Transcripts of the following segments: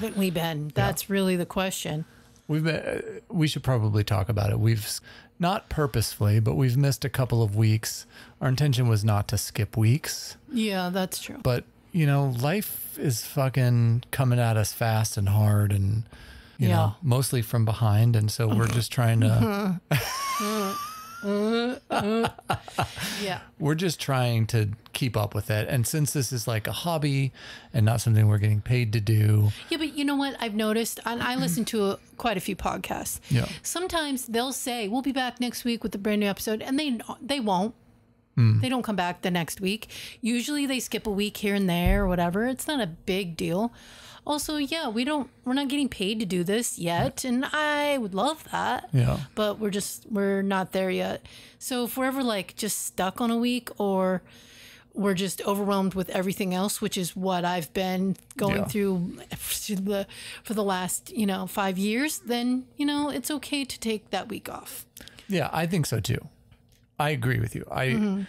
haven't we been? That's yeah. really the question. We've been, uh, we should probably talk about it. We've not purposefully, but we've missed a couple of weeks. Our intention was not to skip weeks. Yeah, that's true. But you know, life is fucking coming at us fast and hard and you yeah. know, mostly from behind and so we're just trying to yeah. Mm-hmm. Mm-hmm. We're just trying to keep up with it. And since this is like a hobby and not something we're getting paid to do. Yeah, but you know what? I've noticed, and I listen to a, quite a few podcasts. Yeah. Sometimes they'll say, we'll be back next week with a brand new episode, and they, they won't. Mm. They don't come back the next week. Usually they skip a week here and there or whatever. It's not a big deal also, yeah, we don't we're not getting paid to do this yet, and I would love that. Yeah. But we're just we're not there yet. So if we're ever like just stuck on a week or we're just overwhelmed with everything else, which is what I've been going yeah. through for the for the last, you know, 5 years, then, you know, it's okay to take that week off. Yeah, I think so too. I agree with you. I mm-hmm.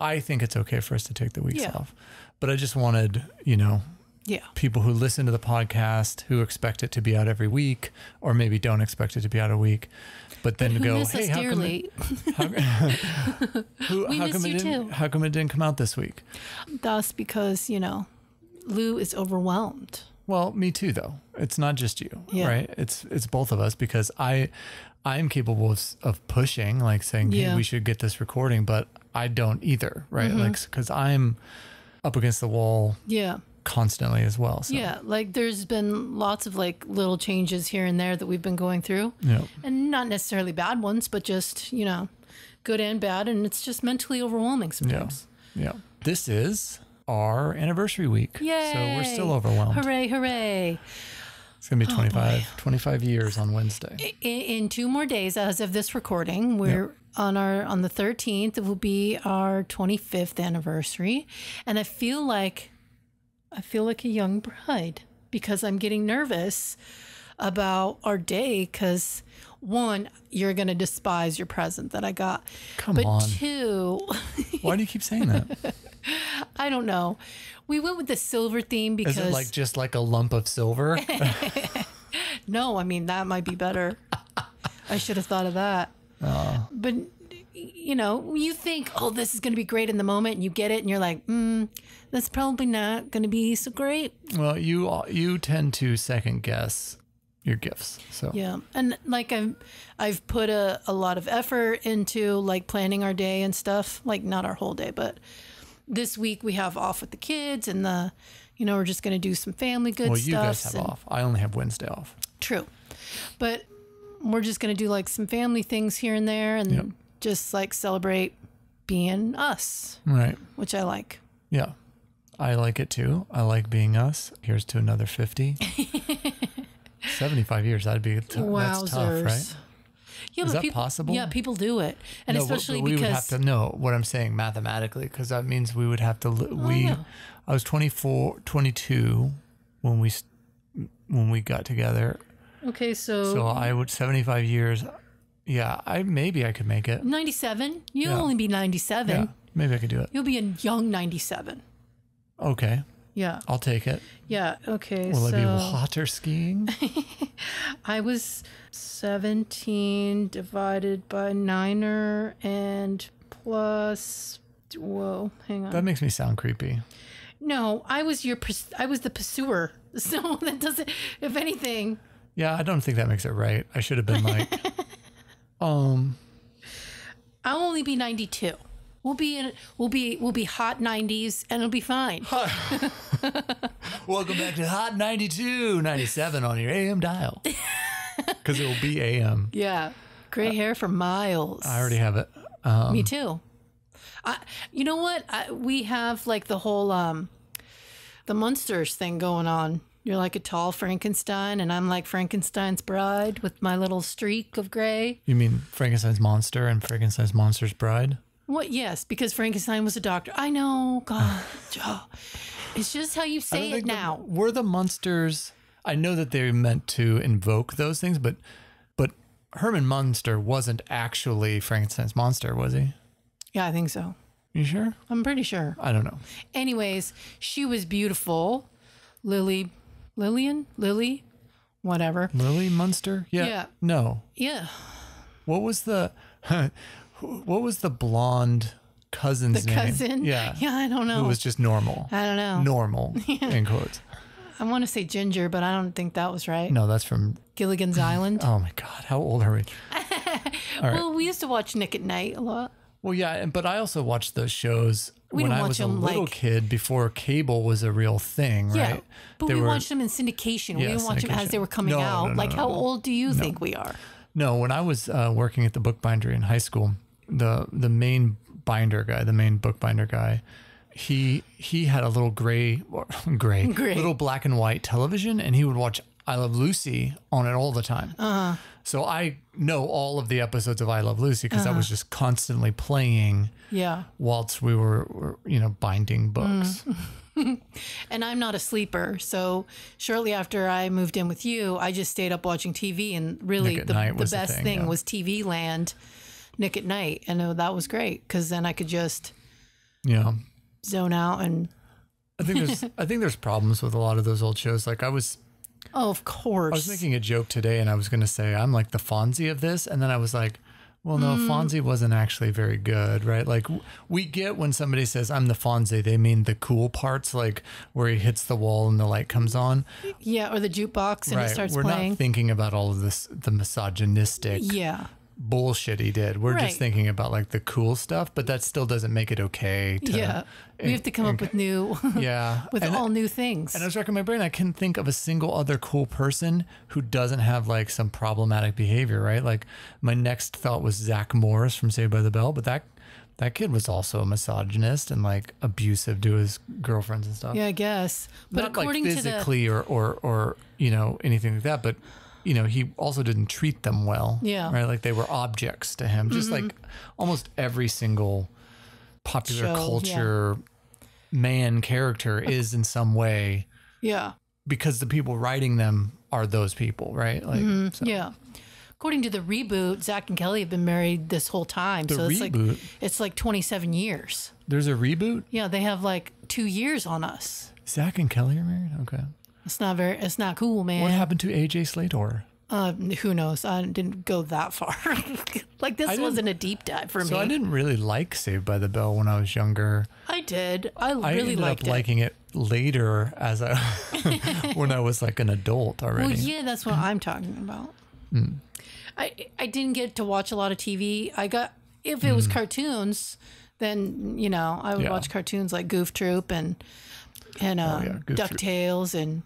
I think it's okay for us to take the weeks yeah. off. But I just wanted, you know, yeah. people who listen to the podcast who expect it to be out every week or maybe don't expect it to be out a week but then go hey how come, it, how, who, how come it didn't, how come it didn't come out this week that's because you know lou is overwhelmed well me too though it's not just you yeah. right it's it's both of us because i i'm capable of, of pushing like saying yeah. hey we should get this recording but i don't either right mm -hmm. like because i'm up against the wall yeah constantly as well. So. Yeah, like there's been lots of like little changes here and there that we've been going through. Yeah. And not necessarily bad ones, but just, you know, good and bad. And it's just mentally overwhelming sometimes. Yeah. yeah. This is our anniversary week. Yeah, So we're still overwhelmed. Hooray, hooray. It's going to be 25, oh 25 years on Wednesday. In, in, two more days, as of this recording, we're yep. on our on the 13th. It will be our 25th anniversary, and I feel like I feel like a young bride because I'm getting nervous about our day because one, you're going to despise your present that I got. Come but on. Two, why do you keep saying that? I don't know. We went with the silver theme because is it like just like a lump of silver. no, I mean that might be better. I should have thought of that. Uh, but you know, you think, oh, this is going to be great in the moment, and you get it, and you're like, mm, that's probably not going to be so great. Well, you you tend to second guess your gifts. So yeah, and like I've I've put a, a lot of effort into like planning our day and stuff. Like not our whole day, but this week we have off with the kids, and the you know we're just going to do some family good. Well, you guys have off. I only have Wednesday off. True, but we're just going to do like some family things here and there, and. Yep just like celebrate being us. Right. Which I like. Yeah. I like it too. I like being us. Here's to another 50. 75 years. That'd be t- that's tough, right? Yeah, Is that people, possible? Yeah, people do it, and no, especially we, we because we have to know what I'm saying mathematically, because that means we would have to. Li- oh, we, yeah. I was 24, 22 when we when we got together. Okay, so so I would 75 years. Yeah, I maybe I could make it. 97? You'll Yeah. only be 97. Yeah, maybe I could do it. You'll be a young 97. Okay, Yeah. I'll take it. Yeah. Okay. Will so I be water skiing? I was 17 divided by niner and plus. Whoa, hang on. that makes me sound creepy. no, I was your. I was the pursuer. So that doesn't. If anything, Yeah, I don't think that makes it right. I should have been like Um, I'll only be 92. We'll be in, we'll be we'll be hot 90s and it'll be fine. Welcome back to Hot 92, 97 on your AM dial. Cuz it will be AM. Yeah. Gray uh, hair for miles. I already have it. Um, Me too. I, you know what? I, we have like the whole um, the monsters thing going on you're like a tall Frankenstein, and I'm like Frankenstein's bride with my little streak of gray. You mean Frankenstein's monster and Frankenstein's monster's bride? What? Yes, because Frankenstein was a doctor. I know. God, oh. it's just how you say it now. The, were the monsters? I know that they meant to invoke those things, but but Herman Munster wasn't actually Frankenstein's monster, was he? Yeah, I think so. You sure? I'm pretty sure. I don't know. Anyways, she was beautiful, Lily Lillian? Lily? Whatever. Lily Munster? Yeah. yeah. No. Yeah. What was the what was the blonde cousin's the name? cousin? Yeah. Yeah, I don't know. It was just normal. I don't know. Normal yeah. in quotes. I want to say Ginger, but I don't think that was right. No, that's from Gilligan's Island. Oh my God, how old are we? Well, we used to watch Nick at Night a lot. Well, yeah, but I also watched those shows we when I was a little like, kid before cable was a real thing, right? Yeah, but they we were, watched them in syndication. Yeah, we didn't watch them as they were coming no, out. No, no, like, how old do you think we are? No, when I was uh, working at the bookbindery in high school, the the main binder guy, the main bookbinder guy, he he had a little gray, gray, gray, little black and white television, and he would watch I Love Lucy on it all the time. Uh -huh. So I know all of the episodes of I Love Lucy because uh -huh. I was uh-huh. just constantly playing yeah. Whilst we were, were you know, binding books. Mm. and I'm not a sleeper. So shortly after I moved in with you, I just stayed up watching TV. And really, the, the best thing, thing yeah. was TV land, Nick at Night. And uh, that was great because then I could just yeah zone out and. I think there's I think there's problems with a lot of those old shows. Like I was Oh, of course. I was making a joke today and I was going to say, I'm like the Fonzie of this. And then I was like, well, no, mm. Fonzie wasn't actually very good, right? Like, we get when somebody says, I'm the Fonzie, they mean the cool parts, like where he hits the wall and the light comes on. Yeah, or the jukebox and right. he starts We're playing. We're not thinking about all of this, the misogynistic yeah bullshit he did. We're right. just thinking about like the cool stuff, but that still doesn't make it okay. To, yeah, we have to come and, up with new, yeah, with and all I, new things. And I was racking my brain. I can think of a single other cool person who doesn't have like some problematic behavior, right? Like my next thought was Zach Morris from Saved by the Bell, but that that kid was also a misogynist and like abusive to his girlfriends and stuff. Yeah, I guess. But Not according like physically to the, or, or or you know anything like that, but you know, he also didn't treat them well. Yeah. Right. Like they were objects to him, just mm-hmm. like almost every single popular Show, culture yeah. man character is in some way. Yeah. Because the people writing them are those people, right? Like, mm-hmm. so. yeah. According to the reboot, Zach and Kelly have been married this whole time. The so it's reboot. like it's like 27 years. There's a reboot? Yeah, they have like 2 years on us. Zach and Kelly are married? Okay. It's not very. It's not cool, man. What happened to AJ Slator? Uh, um, who knows? I didn't go that far. like this I wasn't a deep dive for so me. So I didn't really like Saved by the Bell when I was younger. I did. I, I really ended liked up it. liking it later as a when I was like an adult already. Well, yeah, that's what I'm talking about. Mm. I I didn't get to watch a lot of TV. I got if it was hmm. cartoons, then you know I would yeah. watch cartoons like Goof Troop and and oh, um, yeah, Ducktales and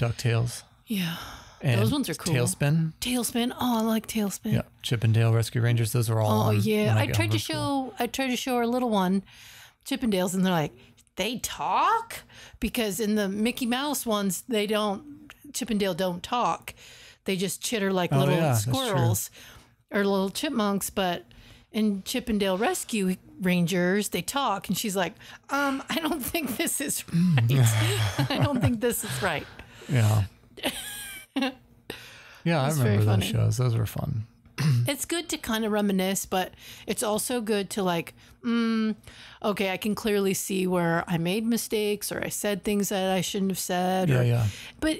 DuckTales. Yeah. And those ones are cool. Tailspin. Tailspin. Oh, I like Tailspin. Yeah. Chippendale Rescue Rangers. Those are all. Oh yeah. I, I tried to show. I tried to show our little one, Chippendales, and they're like, they talk because in the Mickey Mouse ones they don't. Chippendale don't talk. They just chitter like oh, little yeah, squirrels or little chipmunks. But in Chippendale Rescue Rangers, they talk, and she's like, um, I don't think this is right. I don't think this is right. Yeah. yeah, I remember those shows. Those were fun. it's good to kind of reminisce, but it's also good to like, mm, okay, I can clearly see where I made mistakes or I said things that I shouldn't have said. Yeah, or, yeah. But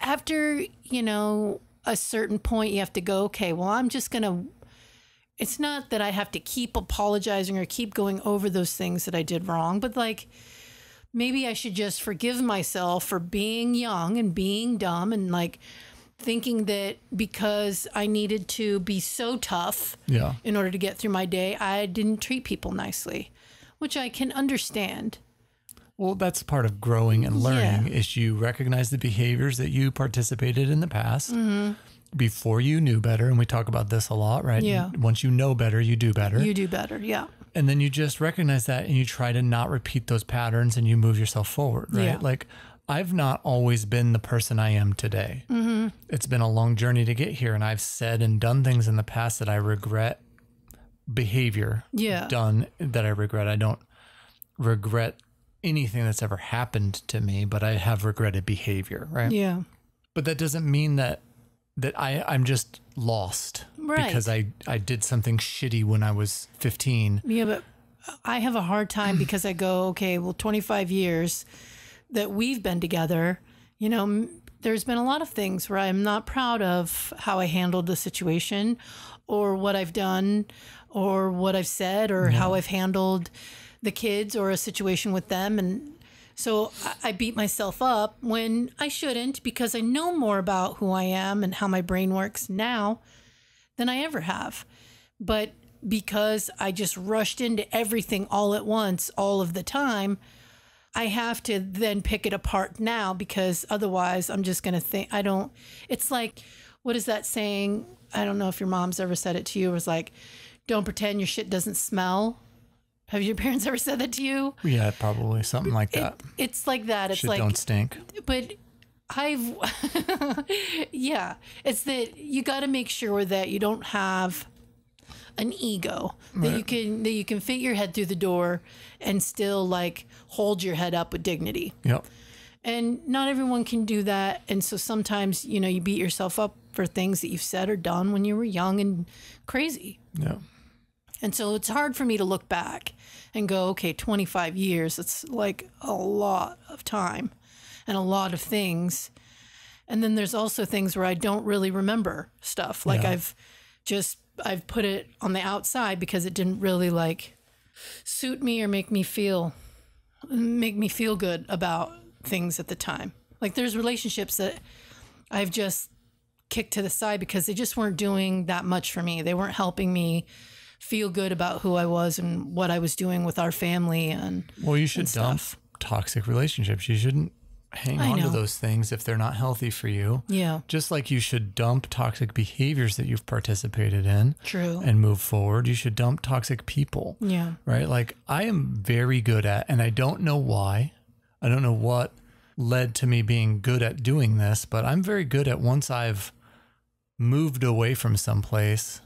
after, you know, a certain point, you have to go, okay, well, I'm just going to. It's not that I have to keep apologizing or keep going over those things that I did wrong, but like, maybe I should just forgive myself for being young and being dumb and like thinking that because I needed to be so tough yeah. in order to get through my day, I didn't treat people nicely, which I can understand. Well, that's part of growing and learning yeah. is you recognize the behaviors that you participated in the past mm-hmm. before you knew better. And we talk about this a lot, right? Yeah. And once you know better, you do better. You do better. Yeah. And then you just recognize that and you try to not repeat those patterns and you move yourself forward, right? Yeah. Like I've not always been the person I am today. Mm-hmm. It's been a long journey to get here. And I've said and done things in the past that I regret behavior yeah. done that I regret. I don't regret anything that's ever happened to me, but I have regretted behavior, right? Yeah. But that doesn't mean that that I I'm just lost right. because I, I did something shitty when I was 15. Yeah, but I have a hard time because I go, okay, well, 25 years that we've been together, you know, there's been a lot of things where I'm not proud of how I handled the situation or what I've done or what I've said or no. how I've handled the kids or a situation with them. And so I beat myself up when I shouldn't because I know more about who I am and how my brain works now than I ever have. But because I just rushed into everything all at once, all of the time, I have to then pick it apart now because otherwise I'm just going to think, I don't, it's like, what is that saying? I don't know if your mom's ever said it to you. It was like, don't pretend your shit doesn't smell have your parents ever said that to you? Yeah, probably something like that. It, it's like that. It's Shit like don't stink. But I've yeah, it's that you got to make sure that you don't have an ego that right. you can that you can fit your head through the door and still like hold your head up with dignity. Yep. And not everyone can do that, and so sometimes you know you beat yourself up for things that you've said or done when you were young and crazy. Yeah. And so it's hard for me to look back and go, okay, 25 years, it's like a lot of time and a lot of things. And then there's also things where I don't really remember stuff. Like yeah. I've just I've put it on the outside because it didn't really like suit me or make me feel make me feel good about things at the time. Like there's relationships that I've just kicked to the side because they just weren't doing that much for me. They weren't helping me feel good about who I was and what I was doing with our family and well, you should dump stuff. toxic relationships. You shouldn't hang on to those things if they're not healthy for you. Yeah. Just like you should dump toxic behaviors that you've participated in. True. And move forward. You should dump toxic people. Yeah. Right. Like I am very good at, and I don't know why. I don't know what led to me being good at doing this, but I'm very good at once I've moved away from someplace,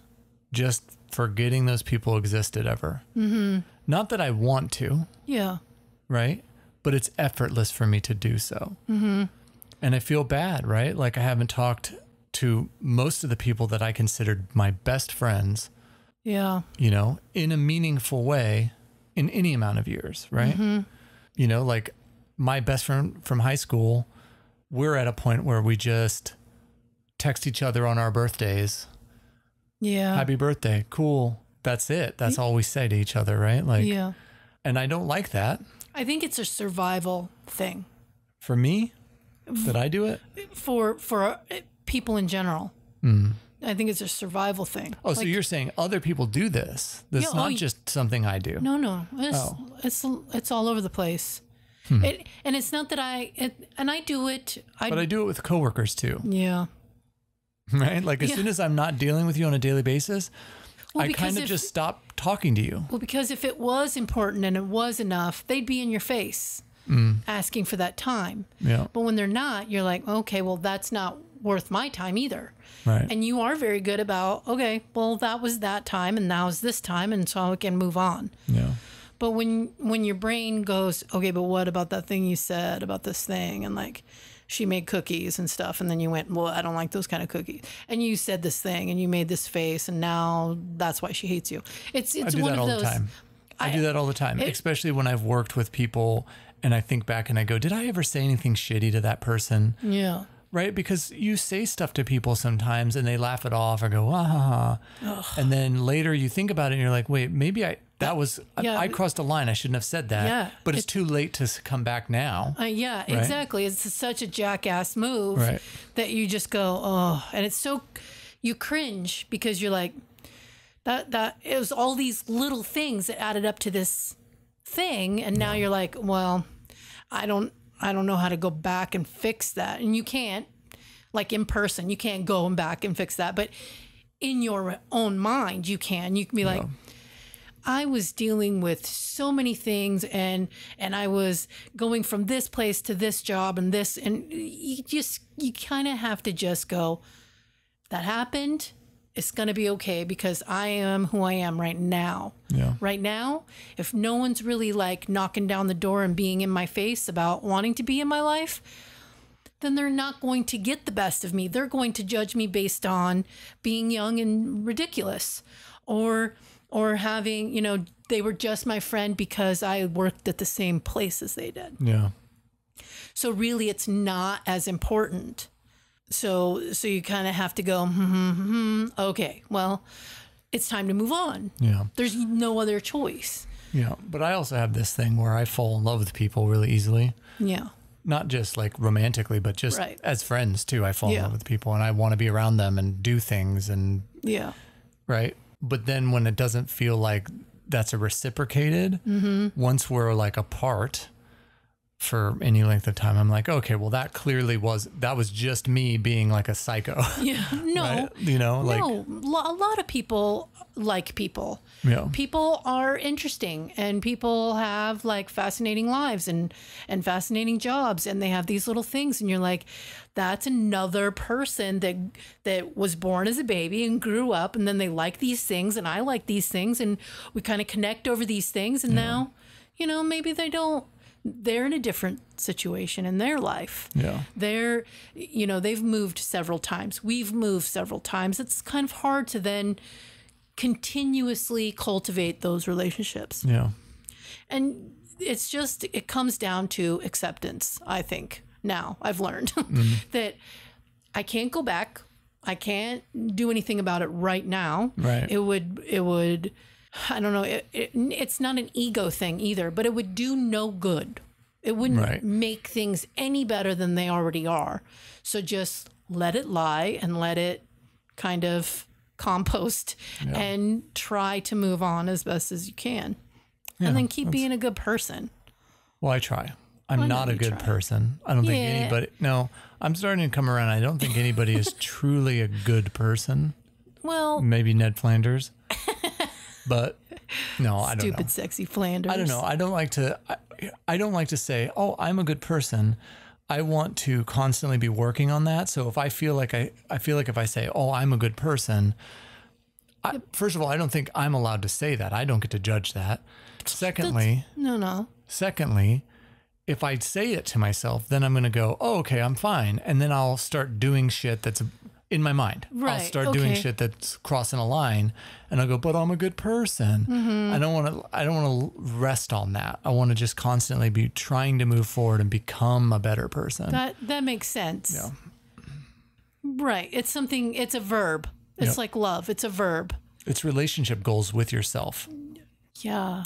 just forgetting those people existed ever. Mm-hmm. Not that I want to. Yeah. Right. But it's effortless for me to do so. Mm-hmm. And I feel bad, right? Like I haven't talked to most of the people that I considered my best friends. Yeah. You know, in a meaningful way in any amount of years, right? Mm-hmm. You know, like my best friend from high school, we're at a point where we just text each other on our birthdays yeah. Happy birthday. Cool. That's it. That's all we say to each other, right? Like Yeah. And I don't like that. I think it's a survival thing For me, did I do it? for for uh, people in general. Mm. I think it's a survival thing. Oh, so you're saying other people do this. This is Yeah, oh, not just something I do. No, no, it's oh. it's it's all over the place. Hmm. It, and it's not that I it, and I do it. I, but I do it with coworkers too. yeah. right? Like as yeah. soon as I'm not dealing with you on a daily basis, well, I kind of just stop talking to you. Well, because if it was important and it was enough, they'd be in your face mm. asking for that time. Yeah. But when they're not, you're like, okay, well, that's not worth my time either. Right. And you are very good about, okay, well, that was that time and now is this time. And so I can move on. Yeah. But when, when your brain goes, okay, but what about that thing you said about this thing? And like, she made cookies and stuff and then you went well i don't like those kind of cookies and you said this thing and you made this face and now that's why she hates you it's it's one of those I, I, do that all the time, it, especially when I've worked with people and I think back and I go, did I ever say anything shitty to that person? Yeah. Right? Because you say stuff to people sometimes and they laugh it off or go, ah, ha, ha. and then later you think about it and you're like, wait, maybe I, that was yeah, I, I, crossed a line. I shouldn't have said that. Yeah, but it's, it, too late to come back now. Uh, yeah, right? exactly. It's such a jackass move right. that you just go, oh, and it's so you cringe because you're like that that it was all these little things that added up to this thing, and now yeah. you're like, well, I don't I don't know how to go back and fix that, and you can't like in person, you can't go and back and fix that, but in your own mind, you can. You can be like. I was dealing with so many things and and I was going from this place to this job and this and you just you kind of have to just go that happened it's going to be okay because I am who I am right now. Yeah. Right now, if no one's really like knocking down the door and being in my face about wanting to be in my life, then they're not going to get the best of me. They're going to judge me based on being young and ridiculous or or having, you know, they were just my friend because I worked at the same place as they did. Yeah. So really, it's not as important. So so you kind of have to go, hmm, hmm, hmm, hmm, okay, well, it's time to move on. Yeah. There's no other choice. Yeah, but I also have this thing where I fall in love with people really easily. Yeah. Not just like romantically, but just right. as friends too. I fall yeah. in love with people and I want to be around them and do things and Yeah. Right? But then when it doesn't feel like that's a reciprocated, mm-hmm. once we're like apart for any length of time, I'm like, okay, well that clearly was that was just me being like a psycho. Yeah. No. right? You know, like no. a lot of people like people. Yeah. People are interesting and people have like fascinating lives and and fascinating jobs and they have these little things and you're like, that's another person that that was born as a baby and grew up and then they like these things and I like these things and we kind of connect over these things and yeah. now, you know, maybe they don't they're in a different situation in their life. Yeah. They're, you know, they've moved several times. We've moved several times. It's kind of hard to then continuously cultivate those relationships. Yeah. And it's just, it comes down to acceptance, I think now I've learned mm-hmm. that I can't go back. I can't do anything about it right now. Right. It would, it would, I don't know. It, it, it's not an ego thing either, but it would do no good. It wouldn't right. make things any better than they already are. So just let it lie and let it kind of compost yeah. and try to move on as best as you can. Yeah, and then keep being a good person. Well, I try. I'm Why not a good try? person. I don't yeah. think anybody. No, I'm starting to come around. I don't think anybody is truly a good person. Well, maybe Ned Flanders, but no, I don't. Stupid, sexy Flanders. I don't know. I don't like to. I, I don't like to say, "Oh, I'm a good person." I want to constantly be working on that. So if I feel like I, I feel like if I say, "Oh, I'm a good person," I, first of all, I don't think I'm allowed to say that. I don't get to judge that. Secondly, That's, no, no. Secondly, if I say it to myself, then I'm going to go, oh, okay, I'm fine. And then I'll start doing shit that's in my mind. Right. I'll start okay. doing shit that's crossing a line and I'll go, but I'm a good person. Mm-hmm. I don't want to, I don't want to rest on that. I want to just constantly be trying to move forward and become a better person. That, that makes sense. Yeah. Right. It's something, it's a verb. It's yep. like love. It's a verb. It's relationship goals with yourself. Yeah.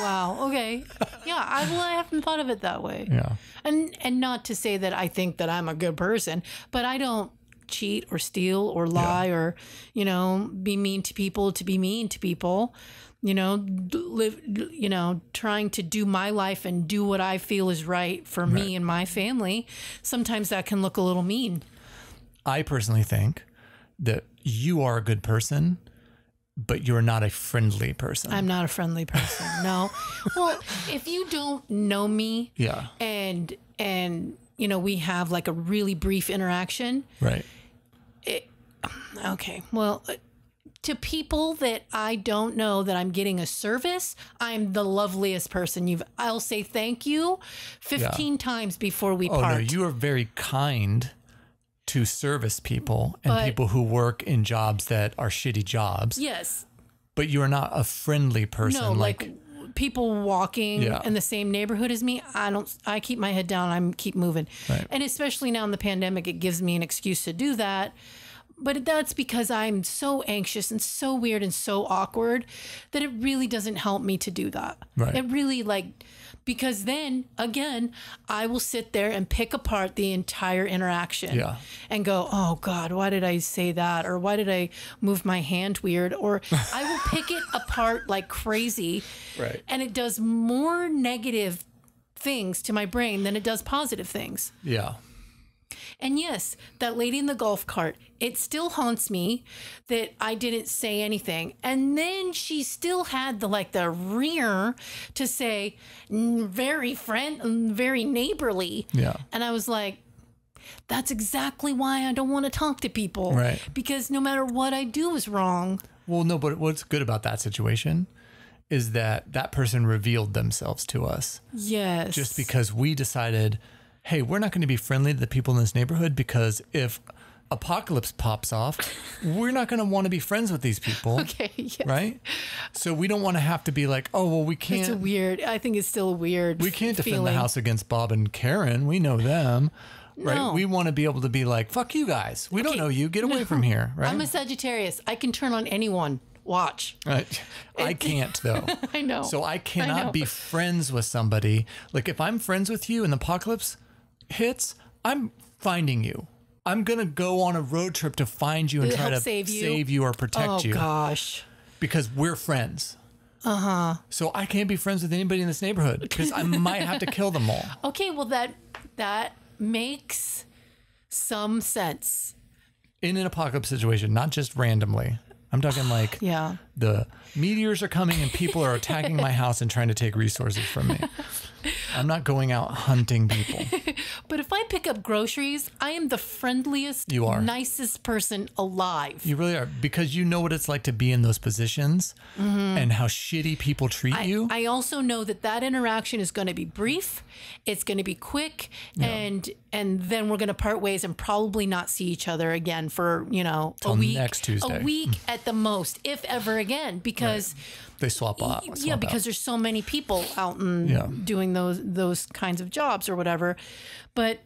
wow. Okay. Yeah. I, well, I haven't thought of it that way. Yeah. And and not to say that I think that I'm a good person, but I don't cheat or steal or lie yeah. or you know be mean to people to be mean to people you know live you know trying to do my life and do what i feel is right for right. me and my family sometimes that can look a little mean i personally think that you are a good person but you're not a friendly person. I'm not a friendly person. No. well, if you don't know me, yeah, and and you know we have like a really brief interaction, right? It, okay. Well, uh, to people that I don't know that I'm getting a service, I'm the loveliest person you've. I'll say thank you 15 yeah. times before we oh, part. No, you are very kind to service people and but, people who work in jobs that are shitty jobs. Yes. But you are not a friendly person. No, like, like people walking yeah. in the same neighborhood as me. I don't. I keep my head down. I'm keep moving. Right. And especially now in the pandemic, it gives me an excuse to do that. But that's because I'm so anxious and so weird and so awkward that it really doesn't help me to do that. Right. It really like because then again, I will sit there and pick apart the entire interaction yeah. and go, oh God, why did I say that? Or why did I move my hand weird? Or I will pick it apart like crazy. Right. And it does more negative things to my brain than it does positive things. Yeah. And yes, that lady in the golf cart, it still haunts me that I didn't say anything. And then she still had the like the rear to say very friend very neighborly. Yeah. And I was like that's exactly why I don't want to talk to people. Right. Because no matter what I do is wrong. Well, no, but what's good about that situation is that that person revealed themselves to us. Yes. Just because we decided hey, we're not going to be friendly to the people in this neighborhood because if apocalypse pops off, we're not going to want to be friends with these people. Okay, yes. Right? So we don't want to have to be like, oh, well, we can't. It's a weird, I think it's still weird. We can't defend feeling. the house against Bob and Karen. We know them. Right? No. We want to be able to be like, fuck you guys. We okay. don't know you. Get away no. from here. Right? I'm a Sagittarius. I can turn on anyone watch. Right. I can't though. I know. So I cannot I be friends with somebody. Like if I'm friends with you in the apocalypse, hits, I'm finding you. I'm gonna go on a road trip to find you and try to save you. save you or protect Oh you gosh. because we're friends. Uh huh. So I can't be friends with anybody in this neighborhood because I might have to kill them all. Okay, well that that makes some sense. in an apocalypse situation, not just randomly. I'm talking like Yeah. the meteors are coming and people are attacking my house and trying to take resources from me. I'm not going out hunting people. but if I pick up groceries, I am the friendliest, you are. nicest person alive. You really are because you know what it's like to be in those positions mm -hmm. and how shitty people treat I, you. I also know that that interaction is going to be brief, it's going to be quick, yeah. and and then we're going to part ways and probably not see each other again for you know a week, next Tuesday, a week at the most, if ever again, because right. they swap off. yeah, because out. there's so many people out and yeah. doing those those kinds of jobs or whatever. But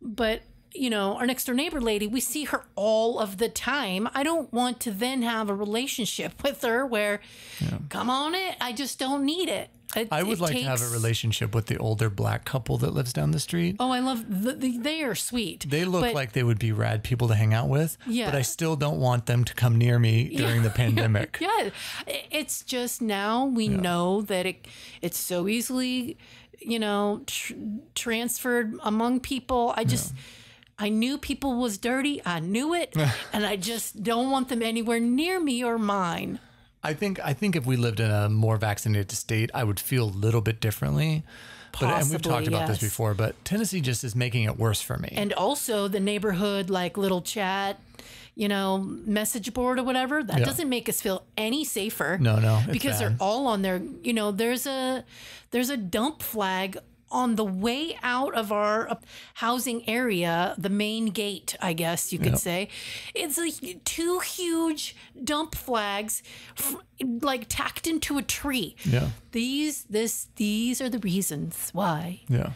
but you know, our next door neighbor lady, we see her all of the time. I don't want to then have a relationship with her where, yeah. come on it, I just don't need it. It, I would like takes... to have a relationship with the older black couple that lives down the street. Oh, I love the, the, they are sweet. They look but... like they would be rad people to hang out with. Yeah. But I still don't want them to come near me during yeah. the pandemic. yeah. It's just now we yeah. know that it it's so easily you know, tr transferred among people. I just. Yeah. I knew people was dirty. I knew it, and I just don't want them anywhere near me or mine. I think I think if we lived in a more vaccinated state, I would feel a little bit differently. Possibly, but and we've talked about this before, but Tennessee just is making it worse for me. And also the neighborhood, like Little Chat, you know, message board or whatever, that yeah. doesn't make us feel any safer. No, no. Because bad. they're all on there. You know, there's a there's a dump flag on the way out of our uh, housing area, the main gate, I guess you could yep. say, it's like two huge dump flags, like tacked into a tree. Yeah. These, this, these are the reasons why. Yeah.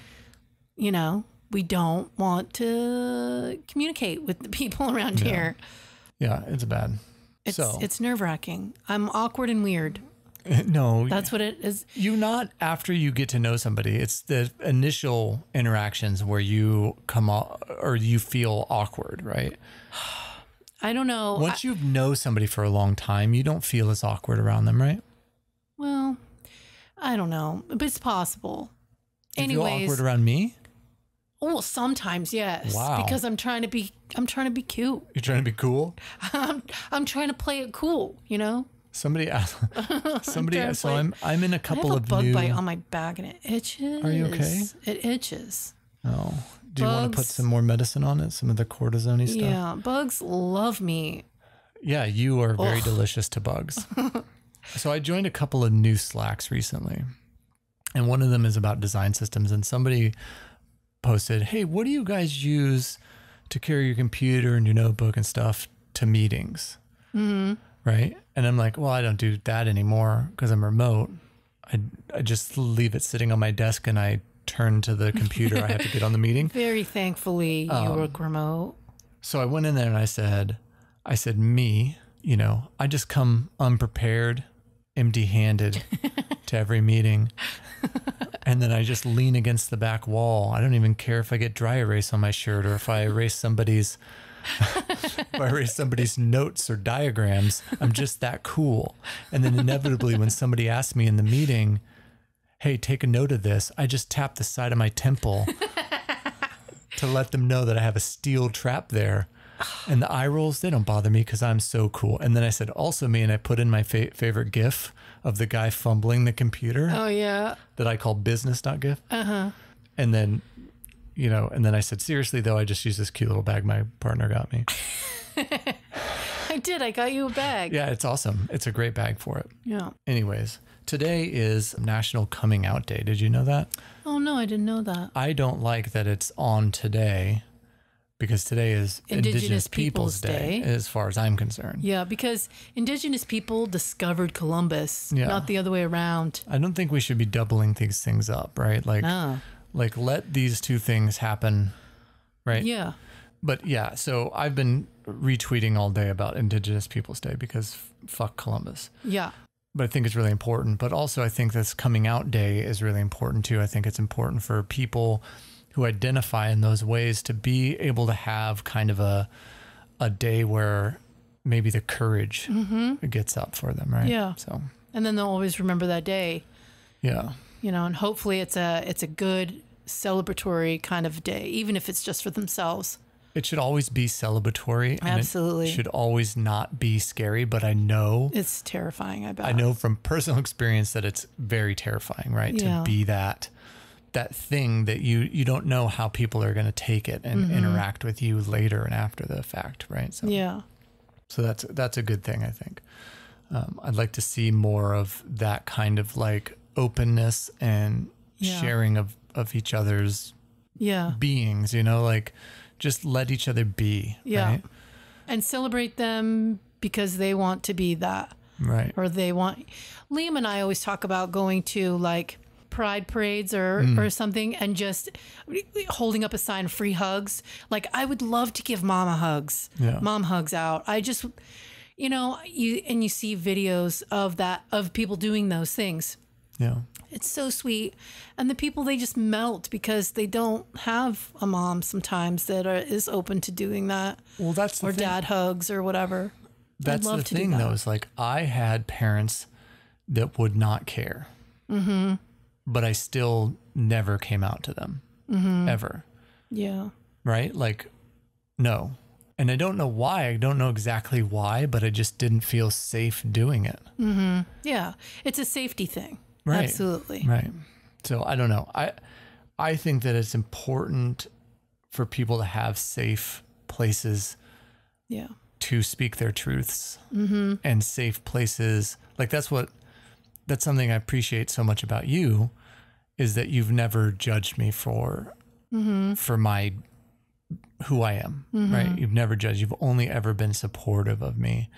You know, we don't want to communicate with the people around yeah. here. Yeah, it's bad. It's so. it's nerve wracking. I'm awkward and weird. No, that's what it is. You're not after you get to know somebody. It's the initial interactions where you come off or you feel awkward, right? I don't know. Once I, you know somebody for a long time, you don't feel as awkward around them, right? Well, I don't know, but it's possible. You Anyways, awkward around me? Oh, sometimes yes. Wow. Because I'm trying to be I'm trying to be cute. You're trying to be cool. I'm I'm trying to play it cool. You know. Somebody asked. Somebody. I'm so play, I'm I'm in a couple I have a of bug new... bite on my back and it itches. Are you okay? It itches. Oh. Do bugs, you want to put some more medicine on it? Some of the cortisone stuff. Yeah, bugs love me. Yeah, you are very Ugh. delicious to bugs. so I joined a couple of new Slacks recently, and one of them is about design systems, and somebody posted, "Hey, what do you guys use to carry your computer and your notebook and stuff to meetings?" Mm-hmm. Right? And I'm like, "Well, I don't do that anymore because I'm remote. I I just leave it sitting on my desk and I turn to the computer. I have to get on the meeting." Very thankfully, um, you work remote. So I went in there and I said, "I said me." You know, I just come unprepared empty handed to every meeting. and then I just lean against the back wall. I don't even care if I get dry erase on my shirt or if I erase somebody's if I erase somebody's notes or diagrams. I'm just that cool. And then inevitably when somebody asks me in the meeting, "Hey, take a note of this." I just tap the side of my temple to let them know that I have a steel trap there and the eye rolls, they don't bother me because I'm so cool. And then I said, also me, and I put in my fa favorite GIF of the guy fumbling the computer. Oh, yeah. That I call business.gif. Uh huh. And then, you know, and then I said, seriously, though, I just used this cute little bag my partner got me. I did. I got you a bag. Yeah, it's awesome. It's a great bag for it. Yeah. Anyways, today is National Coming Out Day. Did you know that? Oh, no, I didn't know that. I don't like that it's on today because today is Indigenous, Indigenous Peoples, Peoples Day, Day, as far as I'm concerned. Yeah, because Indigenous people discovered Columbus, yeah. not the other way around. I don't think we should be doubling these things up, right? Like, no. like let these two things happen, right? Yeah. But yeah, so I've been retweeting all day about Indigenous Peoples Day because fuck Columbus. Yeah. But I think it's really important. But also, I think this coming out day is really important too. I think it's important for people who identify in those ways to be able to have kind of a a day where maybe the courage mm-hmm. gets up for them, right? Yeah. So and then they'll always remember that day. Yeah. You know, and hopefully it's a it's a good celebratory kind of day, even if it's just for themselves. It should always be celebratory. Absolutely. should always not be scary, but I know it's terrifying, I bet. I know from personal experience that it's very terrifying, right? Yeah. To be that that thing that you you don't know how people are going to take it and mm-hmm. interact with you later and after the fact, right? So, yeah. So that's that's a good thing, I think. Um, I'd like to see more of that kind of like openness and yeah. sharing of of each other's yeah beings. You know, like just let each other be. Yeah. Right? And celebrate them because they want to be that. Right. Or they want. Liam and I always talk about going to like pride parades or mm. or something and just holding up a sign free hugs. Like I would love to give mama hugs. Yeah. Mom hugs out. I just you know, you and you see videos of that of people doing those things. Yeah. It's so sweet. And the people they just melt because they don't have a mom sometimes that are, is open to doing that. Well, that's or thing. dad hugs or whatever. That's the thing though. Is like I had parents that would not care. Mm-hmm but I still never came out to them mm-hmm. ever. Yeah. Right? Like, no. And I don't know why. I don't know exactly why, but I just didn't feel safe doing it. Mm-hmm. Yeah. It's a safety thing. Right. Absolutely. Right. So I don't know. I, I think that it's important for people to have safe places. Yeah. To speak their truths mm-hmm. and safe places. Like that's what that's something I appreciate so much about you is that you've never judged me for mm-hmm. for my who I am, mm-hmm. right? You've never judged. You've only ever been supportive of me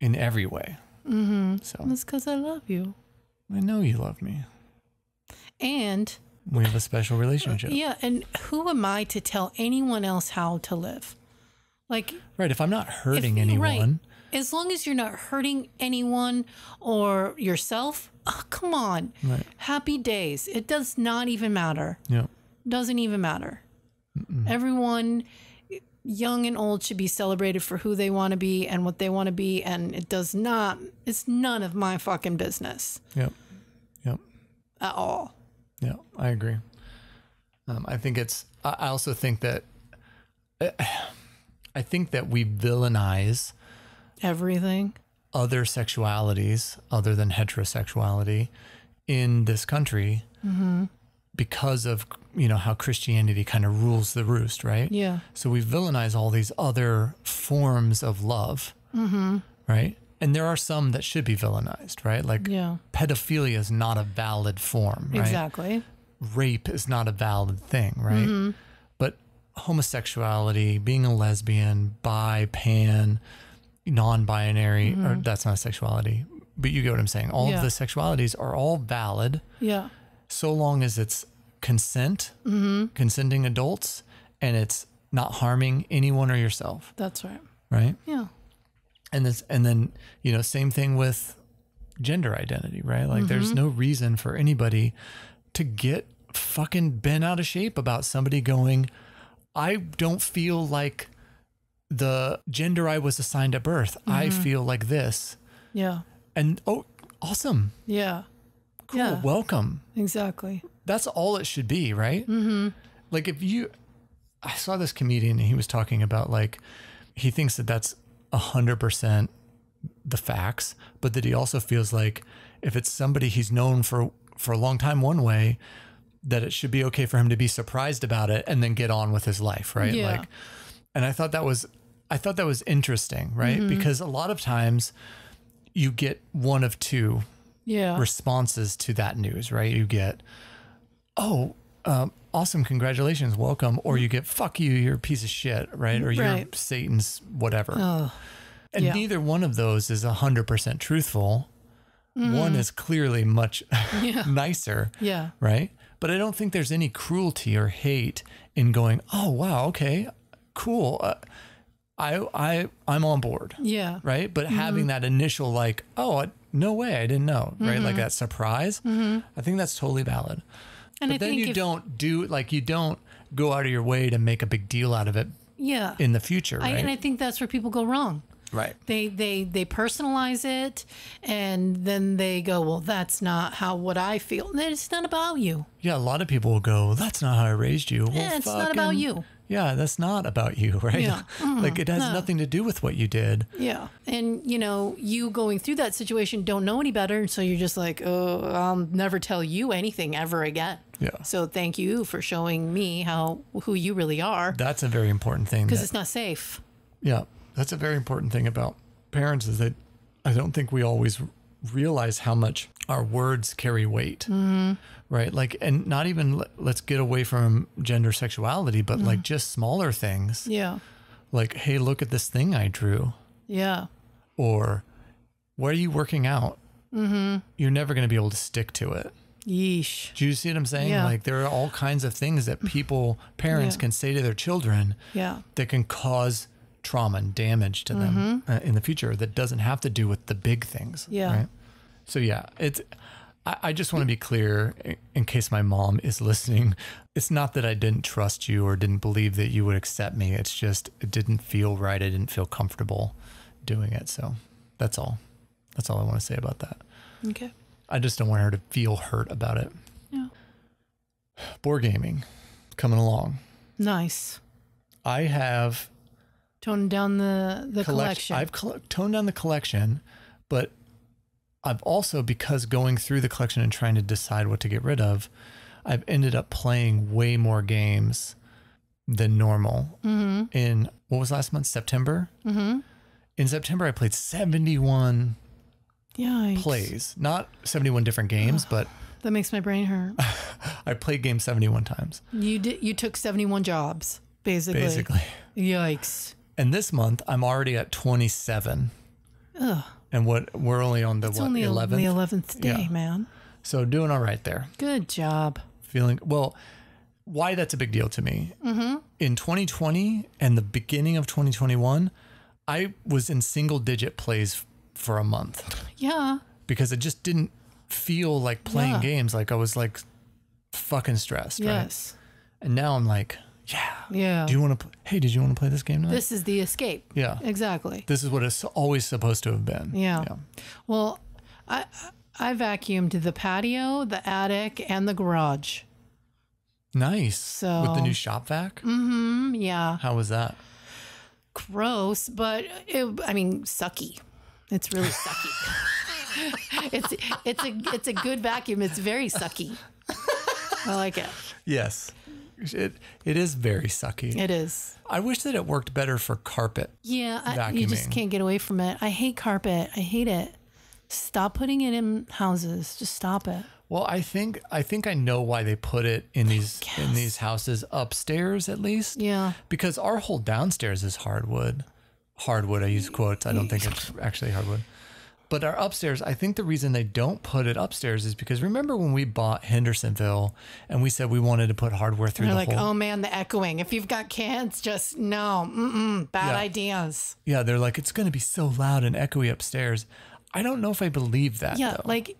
in every way. Mm-hmm. So that's because I love you. I know you love me. And we have a special relationship. Yeah, and who am I to tell anyone else how to live? Like, right? If I'm not hurting if, anyone, right as long as you're not hurting anyone or yourself, oh, come on. Right. Happy days. It does not even matter. Yeah. Doesn't even matter. Mm-mm. Everyone, young and old, should be celebrated for who they want to be and what they want to be. And it does not, it's none of my fucking business. Yep. Yep. At all. Yeah, I agree. Um, I think it's, I also think that, uh, I think that we villainize everything other sexualities other than heterosexuality in this country mm-hmm. because of you know how Christianity kind of rules the roost, right? Yeah. So we villainize all these other forms of love, mm-hmm. right? And there are some that should be villainized, right? Like yeah. pedophilia is not a valid form, right? Exactly. Rape is not a valid thing, right? Mm-hmm. But homosexuality, being a lesbian, bi, pan, non-binary mm-hmm. or that's not sexuality but you get what i'm saying all yeah. of the sexualities are all valid yeah so long as it's consent mm-hmm. consenting adults and it's not harming anyone or yourself that's right right yeah and this and then you know same thing with gender identity right like mm-hmm. there's no reason for anybody to get fucking bent out of shape about somebody going i don't feel like the gender I was assigned at birth. Mm-hmm. I feel like this. Yeah. And oh, awesome. Yeah. Cool. Yeah. Welcome. Exactly. That's all it should be, right? Mm-hmm. Like if you, I saw this comedian and he was talking about like, he thinks that that's a hundred percent the facts, but that he also feels like if it's somebody he's known for for a long time one way, that it should be okay for him to be surprised about it and then get on with his life, right? Yeah. Like and I thought that was I thought that was interesting, right? Mm-hmm. Because a lot of times you get one of two yeah. responses to that news, right? You get, oh, um, awesome, congratulations, welcome, or you get, fuck you, you're a piece of shit, right? Or you're Satan's whatever. Oh, and yeah. neither one of those is 100% truthful. Mm-hmm. One is clearly much yeah. nicer. Yeah. Right. But I don't think there's any cruelty or hate in going, oh, wow, okay, cool. Uh, I I I'm on board. Yeah. Right. But mm-hmm. having that initial like, oh, I, no way, I didn't know. Right. Mm-hmm. Like that surprise. Mm-hmm. I think that's totally valid. And but I then you if, don't do like you don't go out of your way to make a big deal out of it. Yeah. In the future. Right? I, and I think that's where people go wrong. Right. They they they personalize it, and then they go, well, that's not how what I feel. And it's not about you. Yeah, a lot of people will go, that's not how I raised you. Well, yeah, it's not about you yeah, that's not about you, right? Yeah. Mm, like it has no. Mm-hmm. nothing to do with what you did. Yeah. And, you know, you going through that situation don't know any better. And so you're just like, oh, I'll never tell you anything ever again. Yeah. So thank you for showing me how, who you really are. That's a very important thing. Because it's not safe. Yeah. That's a very important thing about parents is that I don't think we always realize how much our words carry weight. Mm -hmm right? Like, and not even let's get away from gender sexuality, but mm. like just smaller things. Yeah. Like, hey, look at this thing I drew. Yeah. Or where are you working out? Mm-hmm. You're never going to be able to stick to it. Yeesh. Do you see what I'm saying? Yeah. Like there are all kinds of things that people, parents yeah. can say to their children yeah. that can cause trauma and damage to mm-hmm. them uh, in the future that doesn't have to do with the big things. Yeah. Right? So yeah, it's, I, just want to be clear in case my mom is listening. It's not that I didn't trust you or didn't believe that you would accept me. It's just it didn't feel right. I didn't feel comfortable doing it. So that's all. That's all I want to say about that. Okay. I just don't want her to feel hurt about it. Yeah. Board gaming coming along. Nice. I have toned down the the collect- collection. I've coll- toned down the collection, but I've also, because going through the collection and trying to decide what to get rid of, I've ended up playing way more games than normal. Mm -hmm. In what was last month? September? Mm -hmm. In September, I played 71 Yikes. plays, not 71 different games, but. That makes my brain hurt. I played game 71 times. You did. You took 71 jobs, basically. Basically. Yikes. And this month, I'm already at 27. Ugh and what we're only on the it's what, only 11th? the 11th day, yeah. man. So doing all right there. Good job. Feeling well, why that's a big deal to me. Mm-hmm. In 2020 and the beginning of 2021, I was in single digit plays for a month. Yeah. Because it just didn't feel like playing yeah. games. Like I was like fucking stressed. Yes. Right? And now I'm like, yeah, yeah. Do you want to? hey, did you want to play this game tonight? This is the escape. Yeah, exactly. This is what it's always supposed to have been. Yeah. yeah. Well, I I vacuumed the patio, the attic, and the garage. Nice. So with the new shop vac. Mm-hmm. Yeah. How was that? Gross, but it, I mean, sucky. It's really sucky. it's it's a it's a good vacuum. It's very sucky. I like it. Yes it it is very sucky. It is. I wish that it worked better for carpet. Yeah, I, you just can't get away from it. I hate carpet. I hate it. Stop putting it in houses. Just stop it. Well, I think I think I know why they put it in these in these houses upstairs at least. Yeah. Because our whole downstairs is hardwood. Hardwood. I use quotes. I don't think it's actually hardwood. But our upstairs, I think the reason they don't put it upstairs is because remember when we bought Hendersonville and we said we wanted to put hardware through. They're the like, oh man, the echoing. If you've got kids, just no, mm-mm, bad yeah. ideas. Yeah, they're like, it's going to be so loud and echoey upstairs. I don't know if I believe that. Yeah, though. like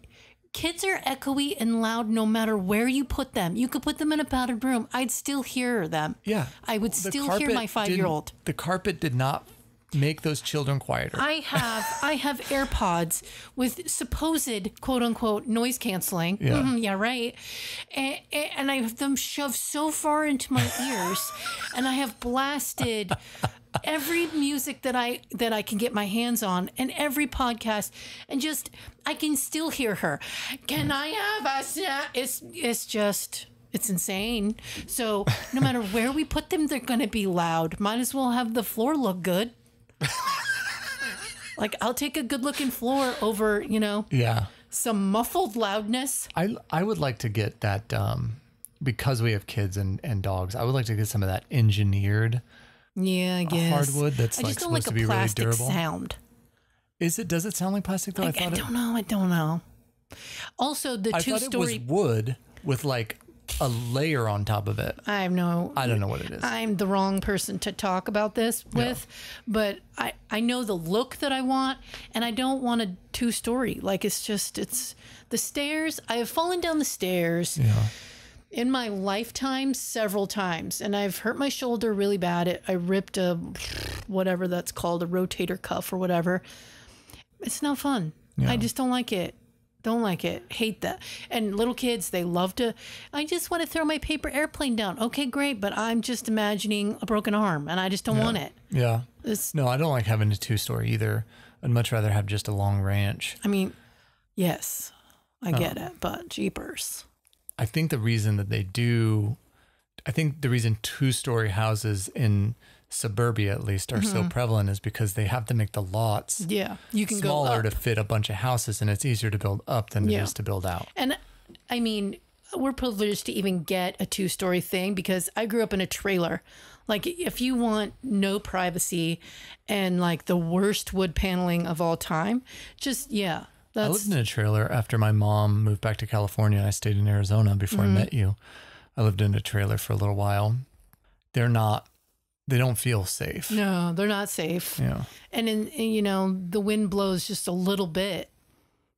kids are echoey and loud no matter where you put them. You could put them in a padded room. I'd still hear them. Yeah. I would still hear my five year old. The carpet did not make those children quieter. I have I have AirPods with supposed quote unquote noise canceling. Yeah, mm, yeah right. And, and I have them shoved so far into my ears, and I have blasted every music that I that I can get my hands on and every podcast and just I can still hear her. Can mm. I have a snack? It's it's just it's insane. So no matter where we put them, they're gonna be loud. Might as well have the floor look good. like I'll take a good looking floor over, you know, yeah, some muffled loudness. I I would like to get that um because we have kids and and dogs. I would like to get some of that engineered. Yeah, I uh, guess hardwood that's I like supposed like to be really durable. Sound. Is it? Does it sound like plastic though? I, I, I don't it, know. I don't know. Also, the I two thought story it was wood with like a layer on top of it. I have no. I don't know what it is. I'm the wrong person to talk about this with, yeah. but I I know the look that I want, and I don't want a two story. Like it's just it's the stairs. I have fallen down the stairs. Yeah. In my lifetime, several times, and I've hurt my shoulder really bad. It, I ripped a whatever that's called a rotator cuff or whatever. It's not fun. Yeah. I just don't like it. Don't like it. Hate that. And little kids, they love to, I just want to throw my paper airplane down. Okay, great. But I'm just imagining a broken arm and I just don't yeah. want it. Yeah. no, I don't like having a two story either. I'd much rather have just a long ranch. I mean, yes, I oh. get uh. it. But jeepers. I think the reason that they do, I think the reason two story houses in, suburbia at least are mm-hmm. so prevalent is because they have to make the lots yeah you can smaller to fit a bunch of houses and it's easier to build up than yeah. it is to build out and i mean we're privileged to even get a two story thing because i grew up in a trailer like if you want no privacy and like the worst wood paneling of all time just yeah that's... i lived in a trailer after my mom moved back to california i stayed in arizona before mm-hmm. i met you i lived in a trailer for a little while they're not they don't feel safe. No, they're not safe. Yeah. And in, in you know, the wind blows just a little bit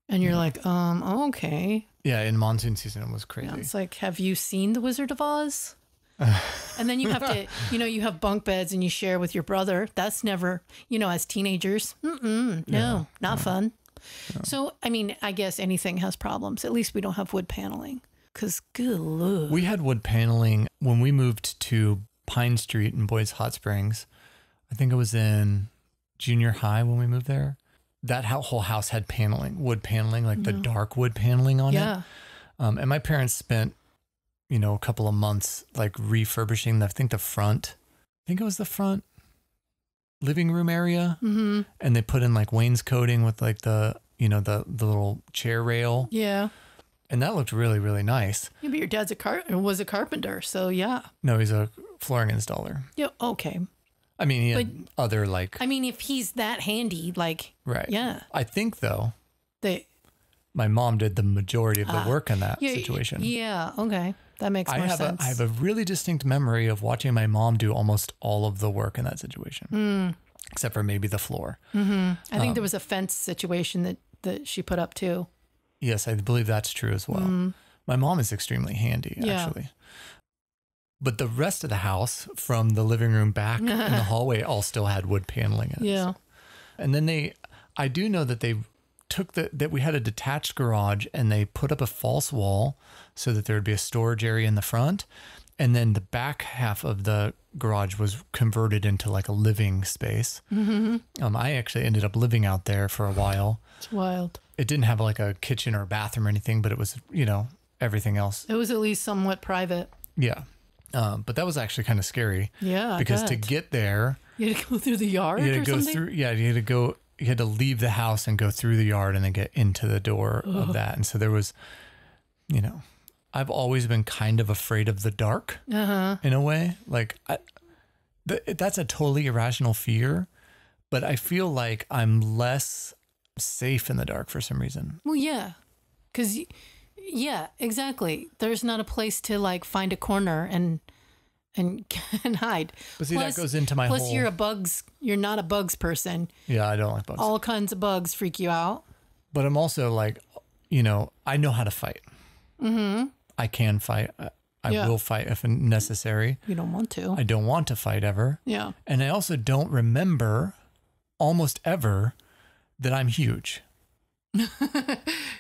and you're yeah. like, um, oh, okay. Yeah, in monsoon season it was crazy. Yeah, it's like, have you seen The Wizard of Oz? and then you have to, you know, you have bunk beds and you share with your brother. That's never, you know, as teenagers, no, yeah, not fun. So, I mean, I guess anything has problems. At least we don't have wood paneling because good luck. We had wood paneling when we moved to Pine Street in Boys Hot Springs. I think it was in junior high when we moved there. That whole house had paneling, wood paneling, like the dark wood paneling on yeah. it. Um, and my parents spent, you know, a couple of months like refurbishing, the, I think the front, I think it was the front living room area. Mm-hmm. And they put in like wainscoting with like the, you know, the, the little chair rail. Yeah and that looked really really nice. Yeah, but your dad's a car was a carpenter, so yeah. No, he's a flooring installer. Yeah. Okay. I mean, he had other like. I mean, if he's that handy, like. Right. Yeah. I think though. That. My mom did the majority of the uh, work in that yeah, situation. Yeah. Okay. That makes I more have sense. A, I have a really distinct memory of watching my mom do almost all of the work in that situation, mm. except for maybe the floor. Mm-hmm. I um, think there um, was a fence situation that that she put up too. Yes, I believe that's true as well. Mm. My mom is extremely handy, yeah. actually. But the rest of the house, from the living room back in the hallway, all still had wood paneling in it. Yeah. So. And then they, I do know that they took the, that we had a detached garage and they put up a false wall so that there would be a storage area in the front. And then the back half of the garage was converted into like a living space. Mm-hmm. Um, I actually ended up living out there for a while. It's wild it didn't have like a kitchen or a bathroom or anything, but it was, you know, everything else. It was at least somewhat private. Yeah. Um, but that was actually kind of scary. Yeah. I Because to get there, You had to go through the yard you had to go something? through, yeah, you had to go, you had to leave the house and go through the yard and then get into the door of that. And so there was, you know, I've always been kind of afraid of the dark uh-huh. in a way. Like, I, th- that's a totally irrational fear, but I feel like I'm less safe in the dark for some reason. Well, yeah. Cuz yeah, exactly. There's not a place to like find a corner and and can hide. But see, plus, that goes into my plus whole... you're a bugs. You're not a bugs person. Yeah, I don't like bugs. All kinds of bugs freak you out. But I'm also like, you know, I know how to fight. Mm-hmm. I can fight. I yeah. will fight if necessary. You don't want to. I don't want to fight ever. Yeah. And I also don't remember almost ever that I'm huge.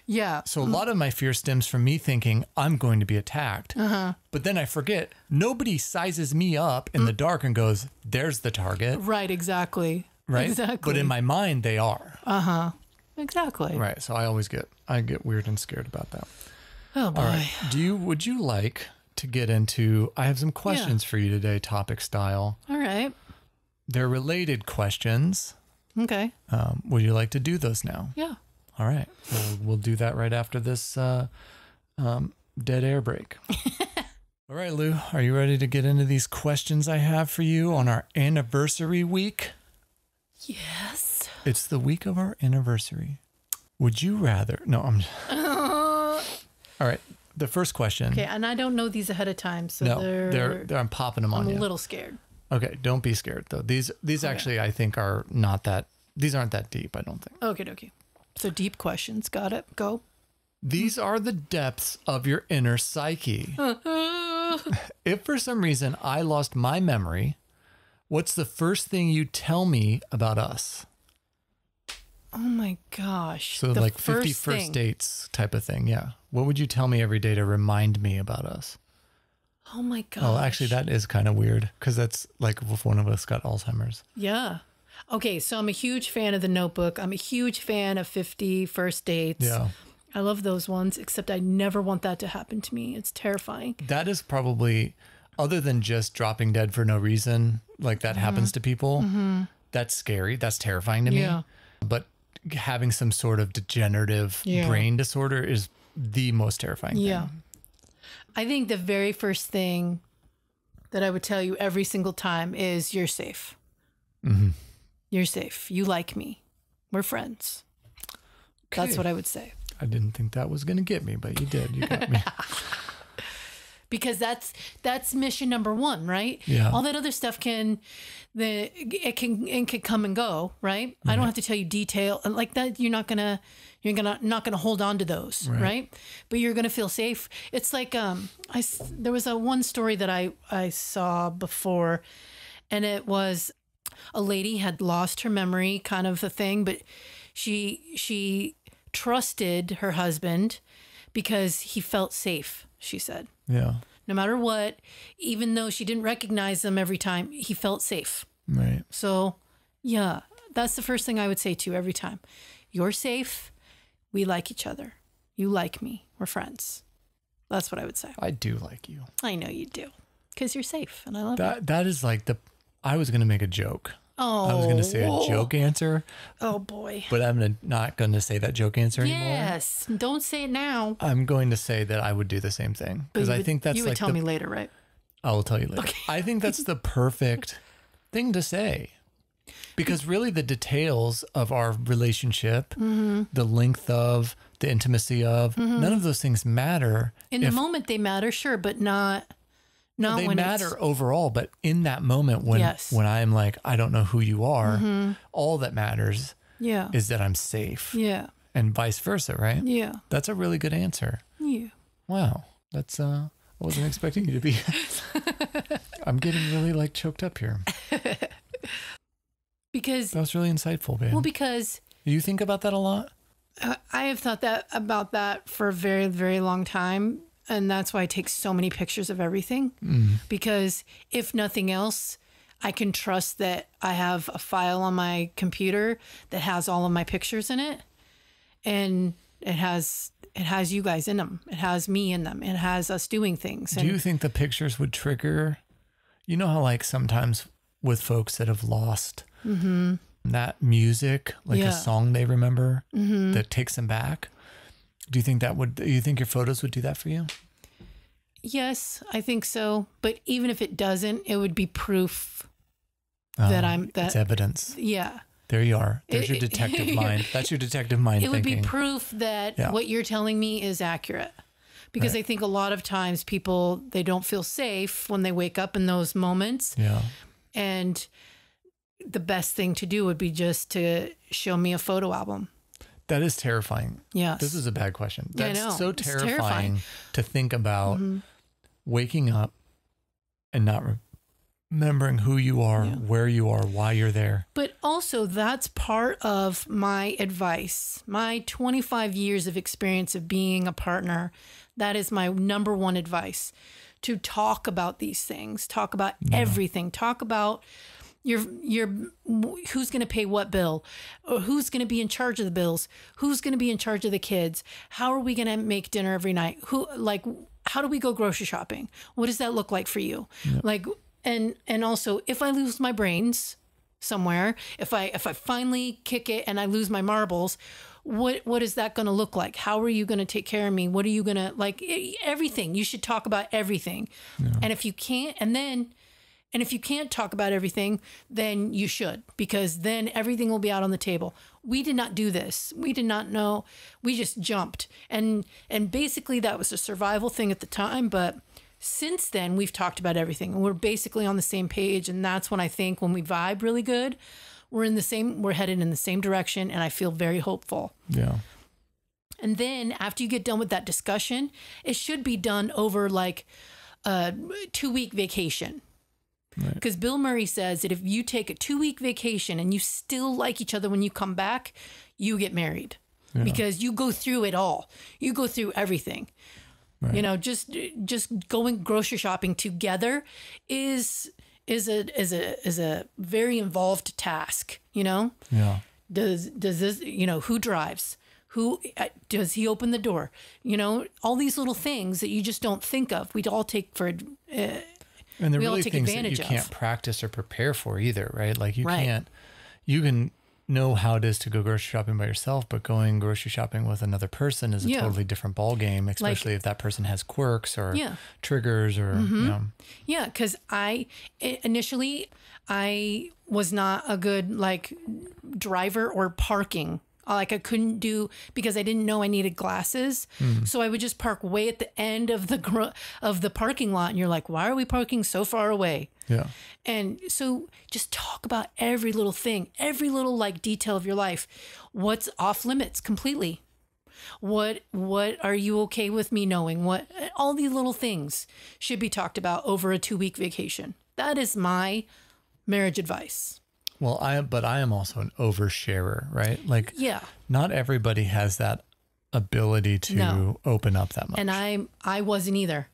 yeah. So a lot of my fear stems from me thinking I'm going to be attacked. Uh-huh. But then I forget nobody sizes me up in mm. the dark and goes, "There's the target." Right, exactly. Right? Exactly. But in my mind they are. Uh-huh. Exactly. Right. So I always get I get weird and scared about that. Oh boy. All right. Do you would you like to get into I have some questions yeah. for you today topic style. All right. They're related questions. Okay. Um, would you like to do those now? Yeah. All right. we'll do that right after this uh, um, dead air break. All right, Lou, are you ready to get into these questions I have for you on our anniversary week? Yes. It's the week of our anniversary. Would you rather? No, I'm. Uh-huh. All right. The first question. Okay, and I don't know these ahead of time, so no, they're, they're, they're I'm popping them I'm on. I'm a little scared. Okay, don't be scared though. These these okay. actually I think are not that these aren't that deep, I don't think. Okay, Okay. So deep questions, got it. Go. These are the depths of your inner psyche. if for some reason I lost my memory, what's the first thing you tell me about us? Oh my gosh. So the like fifty first 50 first dates type of thing, yeah. What would you tell me every day to remind me about us? Oh my god. Well, actually, that is kind of weird because that's like if one of us got Alzheimer's. Yeah. Okay, so I'm a huge fan of The Notebook. I'm a huge fan of 50 First Dates. Yeah. I love those ones, except I never want that to happen to me. It's terrifying. That is probably, other than just dropping dead for no reason, like that mm-hmm. happens to people. Mm-hmm. That's scary. That's terrifying to me. Yeah. But having some sort of degenerative yeah. brain disorder is the most terrifying yeah. thing. I think the very first thing that I would tell you every single time is you're safe. Mm-hmm. You're safe. You like me. We're friends. Okay. That's what I would say. I didn't think that was going to get me, but you did. You got me. because that's that's mission number 1, right? Yeah. All that other stuff can the it can it can come and go, right? I don't have to tell you detail like that you're not going to you're gonna not gonna hold on to those, right? right? But you're gonna feel safe. It's like um, I there was a one story that I I saw before, and it was a lady had lost her memory, kind of a thing, but she she trusted her husband because he felt safe. She said, yeah. No matter what, even though she didn't recognize him every time, he felt safe. Right. So, yeah, that's the first thing I would say to you every time. You're safe. We like each other. You like me. We're friends. That's what I would say. I do like you. I know you do. Because you're safe and I love that. You. That is like the. I was going to make a joke. Oh. I was going to say a oh. joke answer. Oh, boy. But I'm not going to say that joke answer yes. anymore. Yes. Don't say it now. I'm going to say that I would do the same thing. Because I would, think that's. You would like tell the, me later, right? I will tell you later. Okay. I think that's the perfect thing to say. Because really, the details of our relationship, mm-hmm. the length of, the intimacy of, mm-hmm. none of those things matter. In if, the moment, they matter, sure, but not. Not they matter overall, but in that moment when yes. when I'm like, I don't know who you are, mm-hmm. all that matters yeah. is that I'm safe. Yeah. And vice versa, right? Yeah. That's a really good answer. Yeah. Wow. That's uh I wasn't expecting you to be I'm getting really like choked up here. because that was really insightful, man. Well, because you think about that a lot. Uh, I have thought that about that for a very, very long time, and that's why I take so many pictures of everything. Mm. Because if nothing else, I can trust that I have a file on my computer that has all of my pictures in it, and it has it has you guys in them. It has me in them. It has us doing things. Do you think the pictures would trigger? You know how like sometimes with folks that have lost mm-hmm. that music, like yeah. a song they remember mm-hmm. that takes them back. Do you think that would, do you think your photos would do that for you? Yes, I think so. But even if it doesn't, it would be proof um, that I'm, that, evidence. Yeah. There you are. There's your detective mind. That's your detective mind. It thinking. would be proof that yeah. what you're telling me is accurate. Because right. I think a lot of times people they don't feel safe when they wake up in those moments. Yeah. And the best thing to do would be just to show me a photo album. That is terrifying. Yeah. This is a bad question. That's yeah, so terrifying, terrifying, to think about mm-hmm. waking up and not re- remembering who you are, yeah. where you are, why you're there. But also, that's part of my advice. My 25 years of experience of being a partner, that is my number one advice to talk about these things, talk about yeah. everything, talk about you're, you're, who's going to pay what bill? Or who's going to be in charge of the bills? Who's going to be in charge of the kids? How are we going to make dinner every night? Who, like, how do we go grocery shopping? What does that look like for you? Like, and, and also, if I lose my brains somewhere, if I, if I finally kick it and I lose my marbles, what what is that going to look like how are you going to take care of me what are you going to like everything you should talk about everything yeah. and if you can't and then and if you can't talk about everything, then you should, because then everything will be out on the table. We did not do this. We did not know. We just jumped. And and basically that was a survival thing at the time, but since then we've talked about everything and we're basically on the same page and that's when I think when we vibe really good, we're in the same we're headed in the same direction and I feel very hopeful. Yeah. And then after you get done with that discussion, it should be done over like a two week vacation because right. Bill Murray says that if you take a two week vacation and you still like each other when you come back, you get married yeah. because you go through it all. You go through everything. Right. You know, just just going grocery shopping together is is a is a is a very involved task. You know. Yeah. Does does this? You know, who drives? Who uh, does he open the door? You know, all these little things that you just don't think of. We all take for. Uh, and there are really things that you of. can't practice or prepare for either, right? Like you right. can't, you can know how it is to go grocery shopping by yourself, but going grocery shopping with another person is a yeah. totally different ball game, especially like, if that person has quirks or yeah. triggers or mm-hmm. you know. yeah. Because I initially I was not a good like driver or parking uh, like I couldn't do because I didn't know I needed glasses. Mm. So I would just park way at the end of the gr- of the parking lot and you're like, "Why are we parking so far away?" Yeah. And so just talk about every little thing, every little like detail of your life. What's off limits completely? What what are you okay with me knowing? What all these little things should be talked about over a 2-week vacation. That is my marriage advice. Well, I am, but I am also an oversharer, right? Like, yeah, not everybody has that ability to no. open up that much. And I, I wasn't either.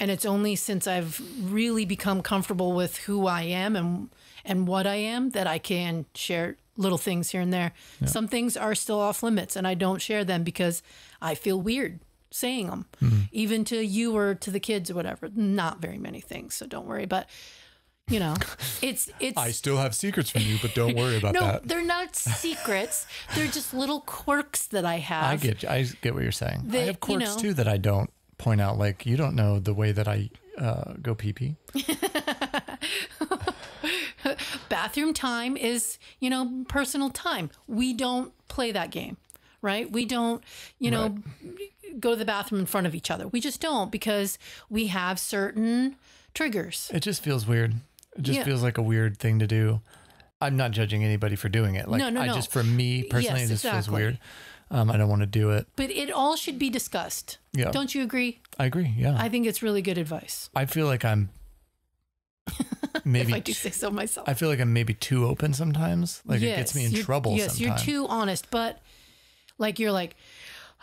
And it's only since I've really become comfortable with who I am and and what I am that I can share little things here and there. Yeah. Some things are still off limits, and I don't share them because I feel weird saying them, mm -hmm. even to you or to the kids or whatever. Not very many things, so don't worry. But you know, it's it's. I still have secrets from you, but don't worry about no, that. No, they're not secrets. they're just little quirks that I have. I get you. I get what you're saying. That, I have quirks you know, too that I don't point out. Like you don't know the way that I uh, go pee pee. Bathroom time is you know personal time. We don't play that game, right? We don't you know right. go to the bathroom in front of each other. We just don't because we have certain triggers. It just feels weird. It just yeah. feels like a weird thing to do. I'm not judging anybody for doing it. Like no, no, I no. just for me personally, yes, it just exactly. feels weird. Um, I don't want to do it. But it all should be discussed. Yeah. Don't you agree? I agree. Yeah. I think it's really good advice. I feel like I'm maybe I do say so myself. I feel like I'm maybe too open sometimes. Like yes, it gets me in trouble. Yes, you're too honest, but like you're like,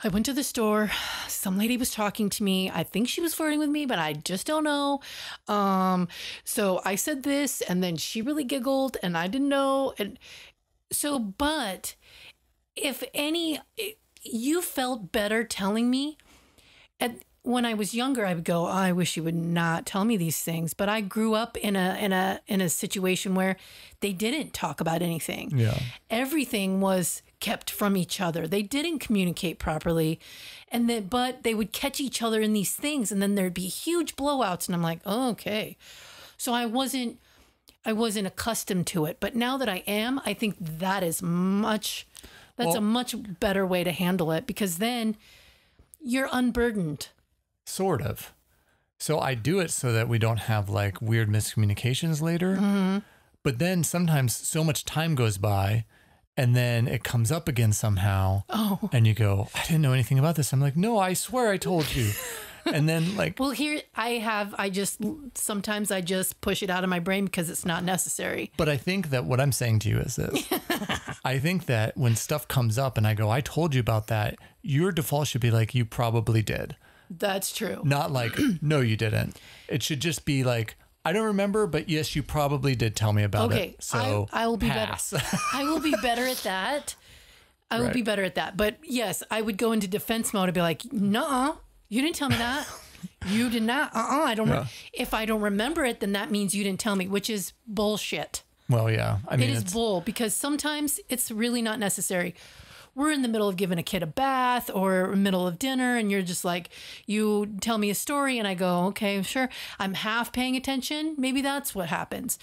I went to the store. Some lady was talking to me. I think she was flirting with me, but I just don't know. Um, so I said this, and then she really giggled, and I didn't know. And so, but if any, you felt better telling me. At, when I was younger, I would go, oh, I wish you would not tell me these things. But I grew up in a in a in a situation where they didn't talk about anything. Yeah. Everything was kept from each other. They didn't communicate properly. And then, but they would catch each other in these things and then there'd be huge blowouts. And I'm like, oh, okay. So I wasn't, I wasn't accustomed to it. But now that I am, I think that is much, that's well, a much better way to handle it because then you're unburdened. Sort of. So I do it so that we don't have like weird miscommunications later. Mm -hmm. But then sometimes so much time goes by and then it comes up again somehow. Oh. And you go, I didn't know anything about this. I'm like, no, I swear I told you. and then like Well, here I have I just sometimes I just push it out of my brain because it's not necessary. But I think that what I'm saying to you is this. I think that when stuff comes up and I go, I told you about that, your default should be like you probably did. That's true. Not like no you didn't. It should just be like I don't remember, but yes, you probably did tell me about okay, it. Okay, so I, I, will be pass. better. I will be better at that. I right. will be better at that. But yes, I would go into defense mode and be like, "No, you didn't tell me that. you did not. Uh, uh I don't. Yeah. if I don't remember it, then that means you didn't tell me, which is bullshit." Well, yeah, I mean, it is bull because sometimes it's really not necessary we're in the middle of giving a kid a bath or middle of dinner and you're just like you tell me a story and I go, "Okay, sure. I'm half paying attention." Maybe that's what happens.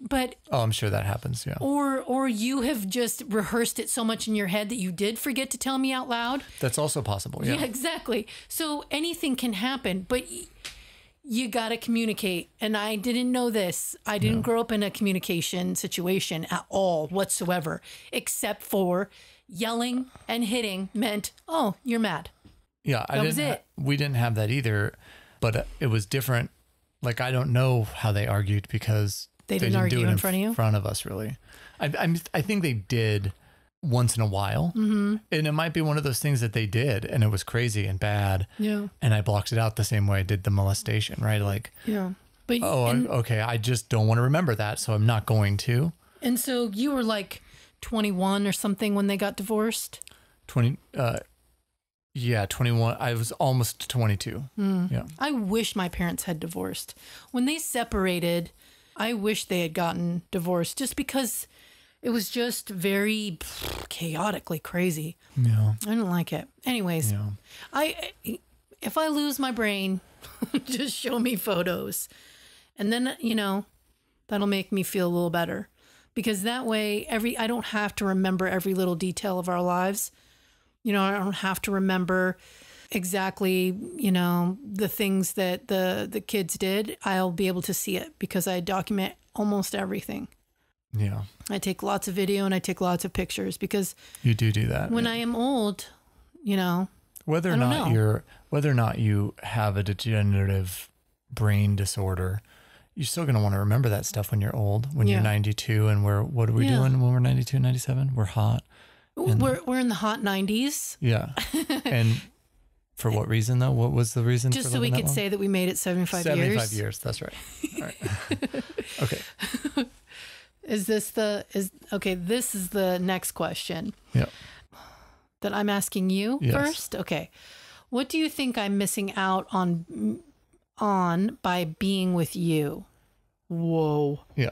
But Oh, I'm sure that happens, yeah. Or or you have just rehearsed it so much in your head that you did forget to tell me out loud. That's also possible, yeah. Yeah, exactly. So anything can happen, but you got to communicate. And I didn't know this. I didn't no. grow up in a communication situation at all whatsoever, except for yelling and hitting meant, oh, you're mad. Yeah, I that was it. we didn't have that either, but uh, it was different. Like I don't know how they argued because they didn't, they didn't argue do it in, in front of you, in front of us, really. I, I'm, I think they did once in a while. Mm-hmm. And it might be one of those things that they did and it was crazy and bad. Yeah. And I blocked it out the same way I did the molestation, right? Like, yeah. But, oh, and, okay. I just don't want to remember that. So I'm not going to. And so you were like, 21 or something when they got divorced? 20 uh yeah, 21. I was almost 22. Mm. Yeah. I wish my parents had divorced. When they separated, I wish they had gotten divorced just because it was just very chaotically crazy. Yeah. I didn't like it. Anyways, yeah. I if I lose my brain, just show me photos. And then, you know, that'll make me feel a little better because that way every I don't have to remember every little detail of our lives. You know, I don't have to remember exactly, you know, the things that the the kids did. I'll be able to see it because I document almost everything. Yeah. I take lots of video and I take lots of pictures because You do do that. When yeah. I am old, you know, whether or not know. you're whether or not you have a degenerative brain disorder you're still going to want to remember that stuff when you're old, when yeah. you're 92 and we're, what are we yeah. doing when we're 92, 97? We're hot. And, we're, we're in the hot 90s. Yeah. and for what reason though? What was the reason? Just so we could long? say that we made it 75, 75 years. 75 years. That's right. okay. Is this the, is, okay, this is the next question. Yeah. That I'm asking you yes. first. Okay. What do you think I'm missing out on on by being with you. Whoa. Yeah.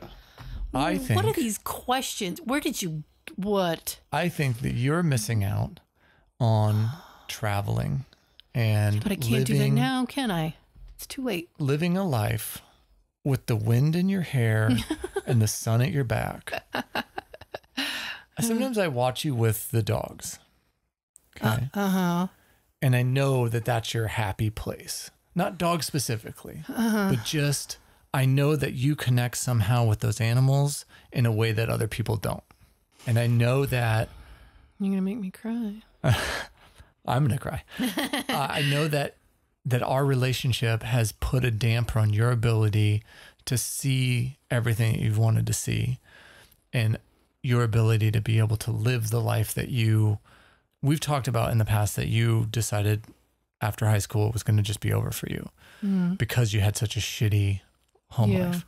I think. What are these questions? Where did you. What? I think that you're missing out on traveling and. But I can't living, do that now, can I? It's too late. Living a life with the wind in your hair and the sun at your back. Sometimes I watch you with the dogs. Uh, okay. Uh huh. And I know that that's your happy place not dogs specifically, uh-huh. but just I know that you connect somehow with those animals in a way that other people don't. And I know that you're going to make me cry. I'm going to cry. uh, I know that that our relationship has put a damper on your ability to see everything that you've wanted to see and your ability to be able to live the life that you we've talked about in the past that you decided after high school it was going to just be over for you mm. because you had such a shitty home yeah. life.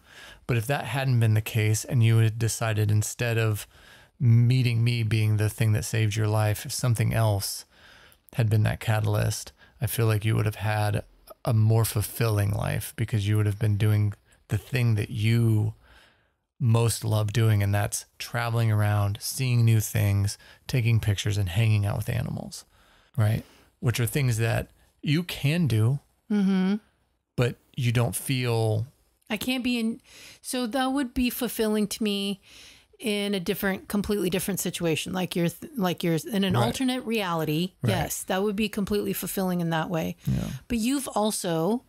But if that hadn't been the case and you had decided instead of meeting me being the thing that saved your life, if something else had been that catalyst, I feel like you would have had a more fulfilling life because you would have been doing the thing that you most love doing, and that's traveling around, seeing new things, taking pictures, and hanging out with animals, right? Which are things that you can do, mm-hmm. but you don't feel. I can't be in. So that would be fulfilling to me in a different, completely different situation, like you're, like you're in an right. alternate reality. Right. Yes, that would be completely fulfilling in that way. Yeah. But you've also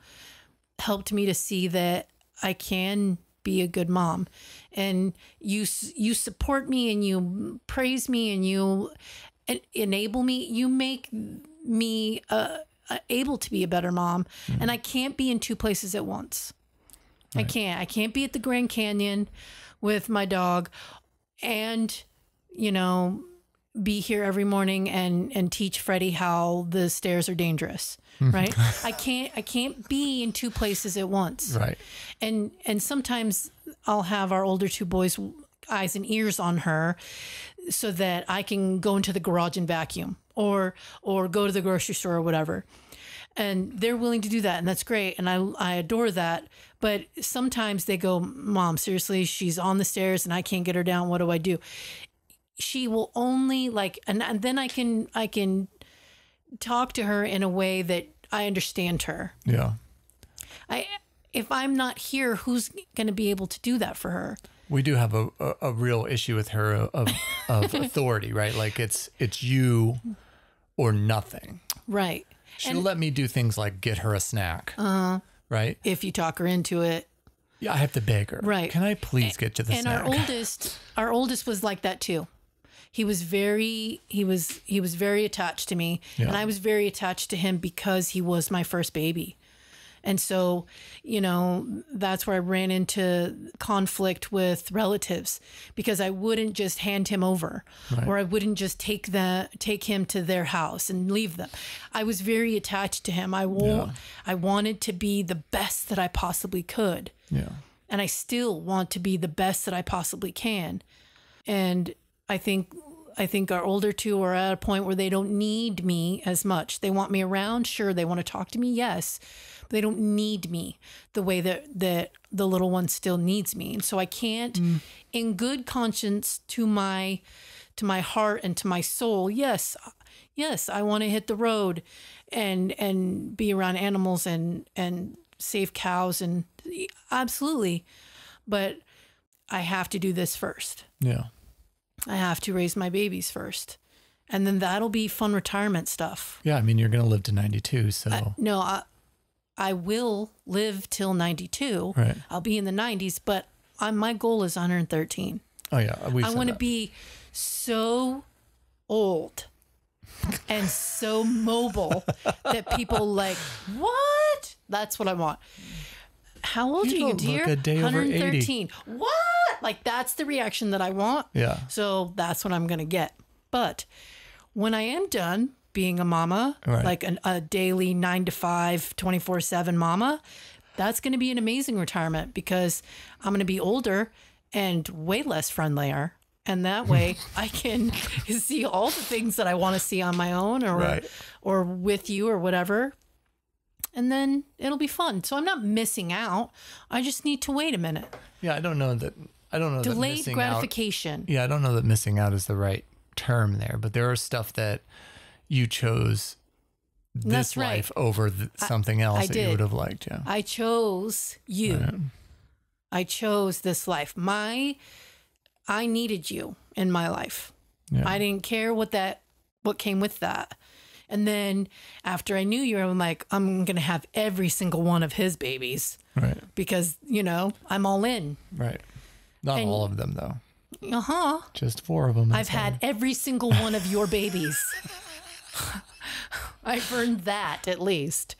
helped me to see that I can be a good mom and you you support me and you praise me and you enable me you make me a, uh, able to be a better mom. Mm-hmm. And I can't be in two places at once. Right. I can't. I can't be at the Grand Canyon with my dog and, you know, be here every morning and and teach Freddie how the stairs are dangerous, mm-hmm. right? I can't I can't be in two places at once. Right. And and sometimes I'll have our older two boys eyes and ears on her so that I can go into the garage and vacuum or or go to the grocery store or whatever and they're willing to do that and that's great and I I adore that but sometimes they go mom seriously she's on the stairs and I can't get her down what do I do she will only like and, and then I can I can talk to her in a way that I understand her yeah I if I'm not here who's going to be able to do that for her we do have a, a, a real issue with her of, of authority right like it's it's you or nothing. Right. She'll and let me do things like get her a snack. uh Right. If you talk her into it. Yeah, I have to beg her. Right. Can I please get to the and snack? And our oldest, our oldest was like that too. He was very, he was, he was very attached to me, yeah. and I was very attached to him because he was my first baby. And so, you know, that's where I ran into conflict with relatives because I wouldn't just hand him over right. or I wouldn't just take the take him to their house and leave them. I was very attached to him. I wa- yeah. I wanted to be the best that I possibly could. Yeah. And I still want to be the best that I possibly can. And I think I think our older two are at a point where they don't need me as much. They want me around, sure. They want to talk to me, yes. But they don't need me the way that that the little one still needs me. And so I can't mm. in good conscience to my to my heart and to my soul, yes, yes, I want to hit the road and and be around animals and and save cows and absolutely. But I have to do this first. Yeah. I have to raise my babies first. And then that'll be fun retirement stuff. Yeah, I mean, you're going to live to 92, so. no, I, I will live till 92. Right. I'll be in the 90s, but I, my goal is 113. Oh yeah, we I want to be so old and so mobile that people like what? That's what I want how old you are you, dear? 113. What? Like that's the reaction that I want. Yeah. So that's what I'm gonna get. But when I am done being a mama, right. like an, a daily nine to five, 24 seven mama, that's gonna be an amazing retirement because I'm gonna be older and way less friendlier. And that way I can see all the things that I want to see on my own or right. or with you or whatever and then it'll be fun. So I'm not missing out. I just need to wait a minute. Yeah, I don't know that. I don't know delayed gratification. Out, yeah, I don't know that missing out is the right term there, but there are stuff that you chose this right. life over th something I, else I that did. you would have liked. Yeah, I chose you. Right. I chose this life. My, I needed you in my life. Yeah. I didn't care what that what came with that. And then after I knew you, I'm like, I'm going to have every single one of his babies. Right. Because, you know, I'm all in. Right. Not and, all of them, though. Uh huh. Just four of them. I've had every single one of your babies. I've earned that at least.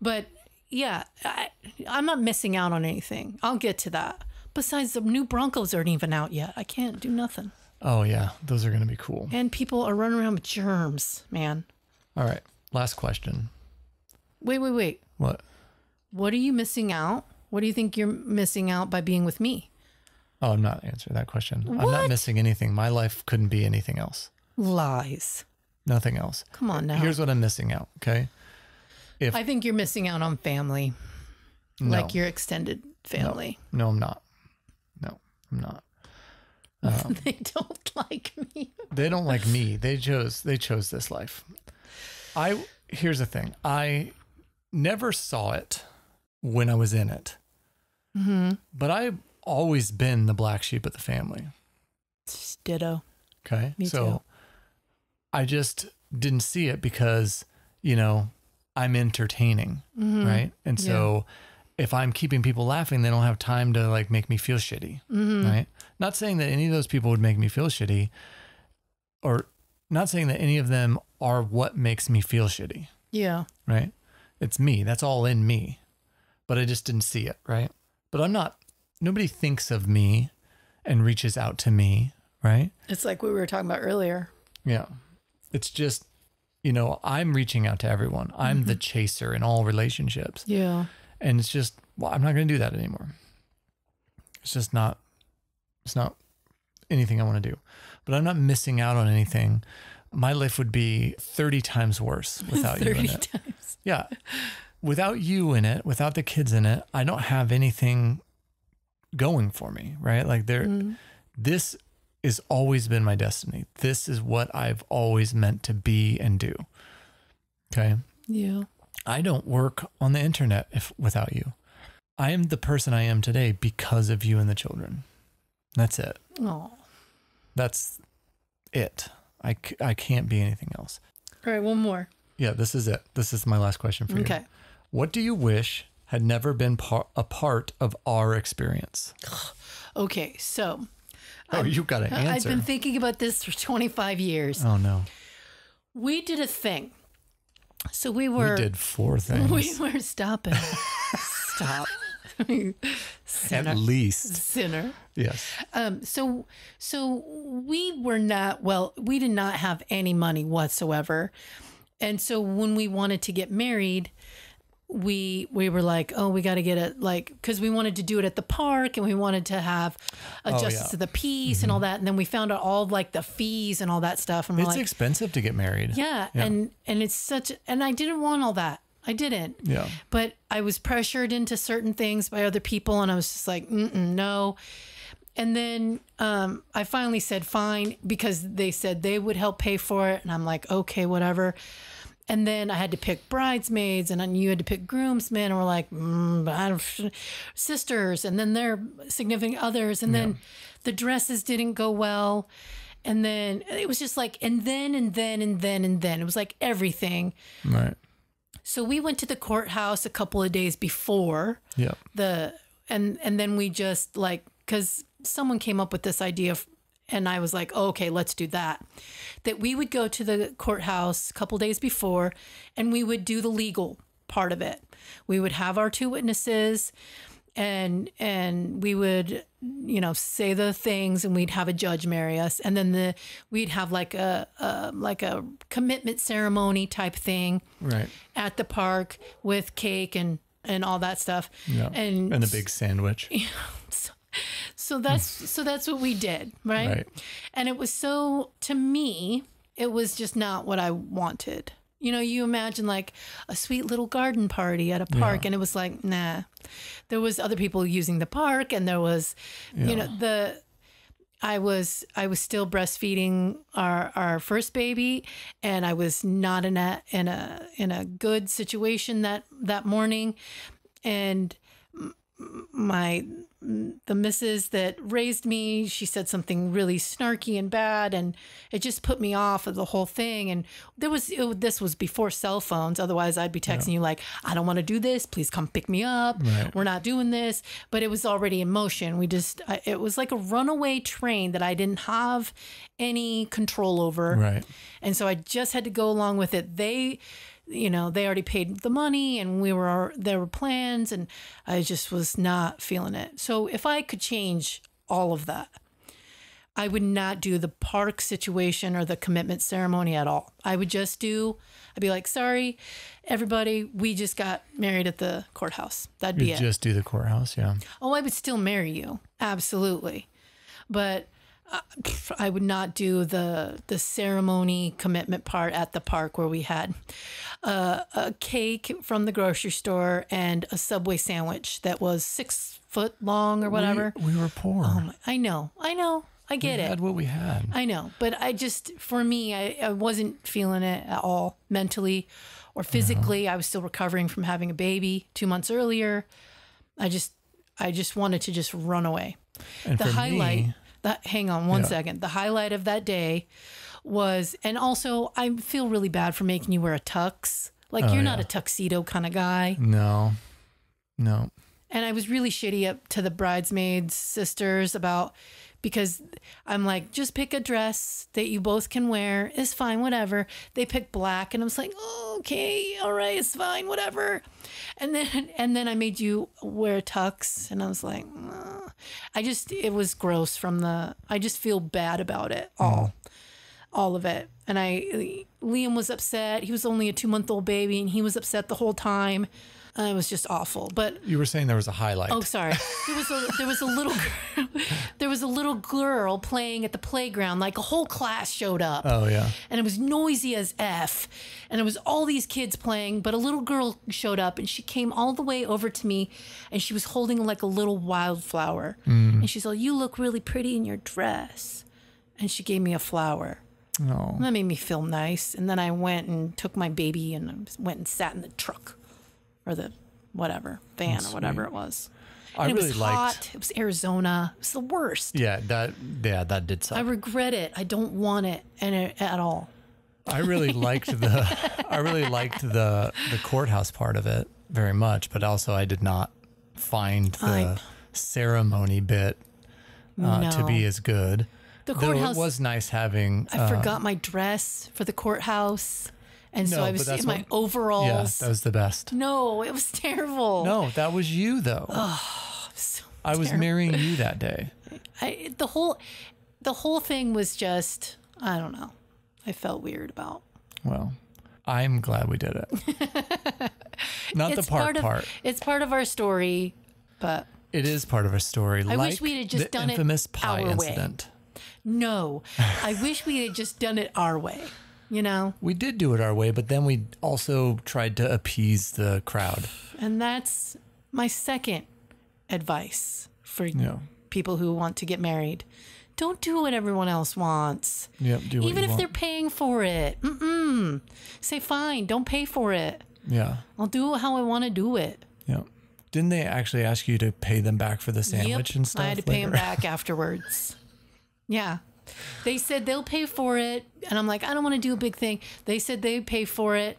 But yeah, I, I'm not missing out on anything. I'll get to that. Besides, the new Broncos aren't even out yet. I can't do nothing. Oh yeah, those are gonna be cool. And people are running around with germs, man. All right. Last question. Wait, wait, wait. What? What are you missing out? What do you think you're missing out by being with me? Oh, I'm not answering that question. What? I'm not missing anything. My life couldn't be anything else. Lies. Nothing else. Come on now. Here's what I'm missing out, okay? If I think you're missing out on family. No. Like your extended family. No, no I'm not. No, I'm not. Um, they don't like me. they don't like me. They chose they chose this life. I here's the thing. I never saw it when I was in it, mm-hmm. but I've always been the black sheep of the family. Ditto. Okay. Me so too. I just didn't see it because, you know, I'm entertaining. Mm-hmm. Right. And so yeah. if I'm keeping people laughing, they don't have time to like make me feel shitty. Mm-hmm. Right. Not saying that any of those people would make me feel shitty or not saying that any of them are what makes me feel shitty. Yeah. Right. It's me. That's all in me. But I just didn't see it. Right. But I'm not, nobody thinks of me and reaches out to me. Right. It's like we were talking about earlier. Yeah. It's just, you know, I'm reaching out to everyone. I'm mm-hmm. the chaser in all relationships. Yeah. And it's just, well, I'm not going to do that anymore. It's just not, it's not anything I want to do but I'm not missing out on anything. My life would be 30 times worse without you in it. Times. Yeah. Without you in it, without the kids in it, I don't have anything going for me, right? Like there mm. this has always been my destiny. This is what I've always meant to be and do. Okay? Yeah. I don't work on the internet if without you. I am the person I am today because of you and the children. That's it. Oh that's it. I, I can't be anything else. All right, one more. Yeah, this is it. This is my last question for okay. you. Okay. What do you wish had never been par- a part of our experience? okay, so. Oh, you you got an answer. I've been thinking about this for 25 years. Oh, no. We did a thing. So we were. We did four things. We were. stopping. Stop. sinner. At least. Sinner. Yes. Um, so, so we were not, well, we did not have any money whatsoever. And so when we wanted to get married, we we were like, oh, we got to get it like because we wanted to do it at the park and we wanted to have a oh, justice yeah. of the peace mm-hmm. and all that. And then we found out all like the fees and all that stuff. And it's like, expensive to get married. Yeah, yeah, and and it's such and I didn't want all that. I didn't. Yeah. But I was pressured into certain things by other people, and I was just like, no. And then um, I finally said fine because they said they would help pay for it, and I'm like, okay, whatever. And then I had to pick bridesmaids, and you had to pick groomsmen, and we're like, mm, I don't, sisters, and then their significant others, and yeah. then the dresses didn't go well, and then it was just like, and then and then and then and then it was like everything. Right. So we went to the courthouse a couple of days before. Yeah. The and and then we just like because someone came up with this idea of, and I was like, oh, okay, let's do that. That we would go to the courthouse a couple days before, and we would do the legal part of it. We would have our two witnesses and and we would you know say the things and we'd have a judge marry us and then the we'd have like a, a like a commitment ceremony type thing right at the park with cake and and all that stuff yeah. and and a big sandwich yeah so, so that's so that's what we did right? right and it was so to me it was just not what i wanted you know, you imagine like a sweet little garden party at a park, yeah. and it was like, nah. There was other people using the park, and there was, yeah. you know, the I was I was still breastfeeding our our first baby, and I was not in a in a in a good situation that that morning, and my the missus that raised me, she said something really snarky and bad, and it just put me off of the whole thing. And there was it, this was before cell phones. Otherwise, I'd be texting yeah. you like, "I don't want to do this. Please come pick me up. Right. We're not doing this." But it was already in motion. We just it was like a runaway train that I didn't have any control over. Right. And so I just had to go along with it. They you know, they already paid the money and we were, there were plans and I just was not feeling it. So if I could change all of that, I would not do the park situation or the commitment ceremony at all. I would just do, I'd be like, sorry, everybody, we just got married at the courthouse. That'd You'd be it. Just do the courthouse, yeah. Oh, I would still marry you. Absolutely. But uh, I would not do the the ceremony commitment part at the park where we had a uh, a cake from the grocery store and a subway sandwich that was six foot long or whatever. We, we were poor. Oh my, I know, I know, I get we it. Had what we had. I know, but I just for me, I, I wasn't feeling it at all mentally or uh-huh. physically. Yeah. I was still recovering from having a baby two months earlier. I just I just wanted to just run away. And the highlight. Me, the, hang on one yeah. second. The highlight of that day was, and also I feel really bad for making you wear a tux. Like oh, you're yeah. not a tuxedo kind of guy. No, no. And I was really shitty up to the bridesmaids sisters about because I'm like, just pick a dress that you both can wear. It's fine, whatever. They pick black, and I'm like, oh, okay, all right, it's fine, whatever. And then and then I made you wear a tux, and I was like, mm, I just it was gross from the I just feel bad about it all. All of it. And I Liam was upset. He was only a 2-month-old baby and he was upset the whole time. Uh, it was just awful. But you were saying there was a highlight. Oh, sorry. There was a there was a little girl, there was a little girl playing at the playground. Like a whole class showed up. Oh yeah. And it was noisy as f, and it was all these kids playing. But a little girl showed up, and she came all the way over to me, and she was holding like a little wildflower, mm. and she said, "You look really pretty in your dress," and she gave me a flower. No. Oh. That made me feel nice. And then I went and took my baby and went and sat in the truck or the whatever van or whatever it was. And I it was hot. It was Arizona. It was the worst. Yeah, that yeah, that did suck. I regret it. I don't want it and at all. I really liked the I really liked the the courthouse part of it very much, but also I did not find the I... ceremony bit uh, no. to be as good. The courthouse Though it was nice having. I uh, forgot um, my dress for the courthouse. And no, so I was in my overalls. Yeah, that was the best. No, it was terrible. No, that was you though. Oh, so I terrible. was marrying you that day. I, the whole the whole thing was just I don't know. I felt weird about. Well, I'm glad we did it. Not it's the park part. part. It's part of our story, but it is part of our story. I like wish we had just done infamous it pie our incident. Way. No, I wish we had just done it our way you know. We did do it our way, but then we also tried to appease the crowd. And that's my second advice for yeah. people who want to get married. Don't do what everyone else wants. Yep, do Even if want. they're paying for it. Mm-mm. Say fine, don't pay for it. Yeah. I'll do how I want to do it. Yeah. Didn't they actually ask you to pay them back for the sandwich yep, and stuff? I had to later? pay them back afterwards. Yeah. They said they'll pay for it. And I'm like, I don't want to do a big thing. They said they pay for it.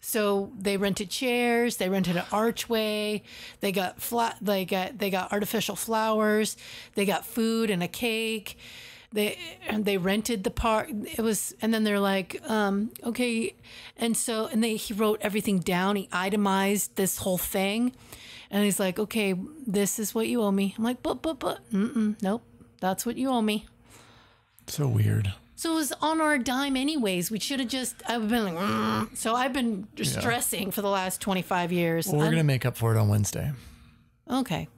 So they rented chairs, they rented an archway, they got flat they got they got artificial flowers, they got food and a cake. They and they rented the park. It was and then they're like, um, okay, and so and they he wrote everything down. He itemized this whole thing, and he's like, okay, this is what you owe me. I'm like, but but but, mm-mm, nope, that's what you owe me. So weird. So it was on our dime, anyways. We should have just. I've been like, mm. so I've been stressing yeah. for the last twenty five years. Well, we're I'm, gonna make up for it on Wednesday. Okay,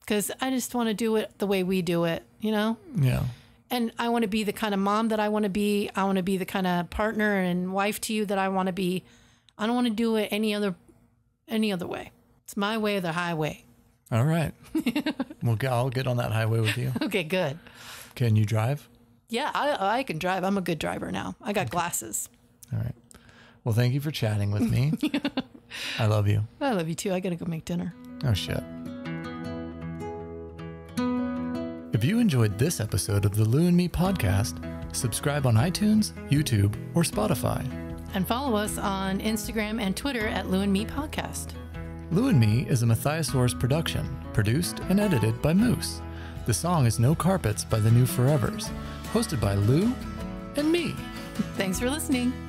because I just want to do it the way we do it. You know. Yeah. And I want to be the kind of mom that I want to be. I want to be the kind of partner and wife to you that I want to be. I don't want to do it any other, any other way. It's my way or the highway. All right. well, I'll get on that highway with you. Okay, good. Can you drive? Yeah, I, I can drive. I'm a good driver now. I got okay. glasses. All right. Well, thank you for chatting with me. I love you. I love you too. I got to go make dinner. Oh, shit. If you enjoyed this episode of the Lou and Me podcast, subscribe on iTunes, YouTube, or Spotify. And follow us on Instagram and Twitter at Lou and Me Podcast. Lou and Me is a Matthiasaurus production, produced and edited by Moose. The song is No Carpets by the New Forevers hosted by Lou and me. Thanks for listening.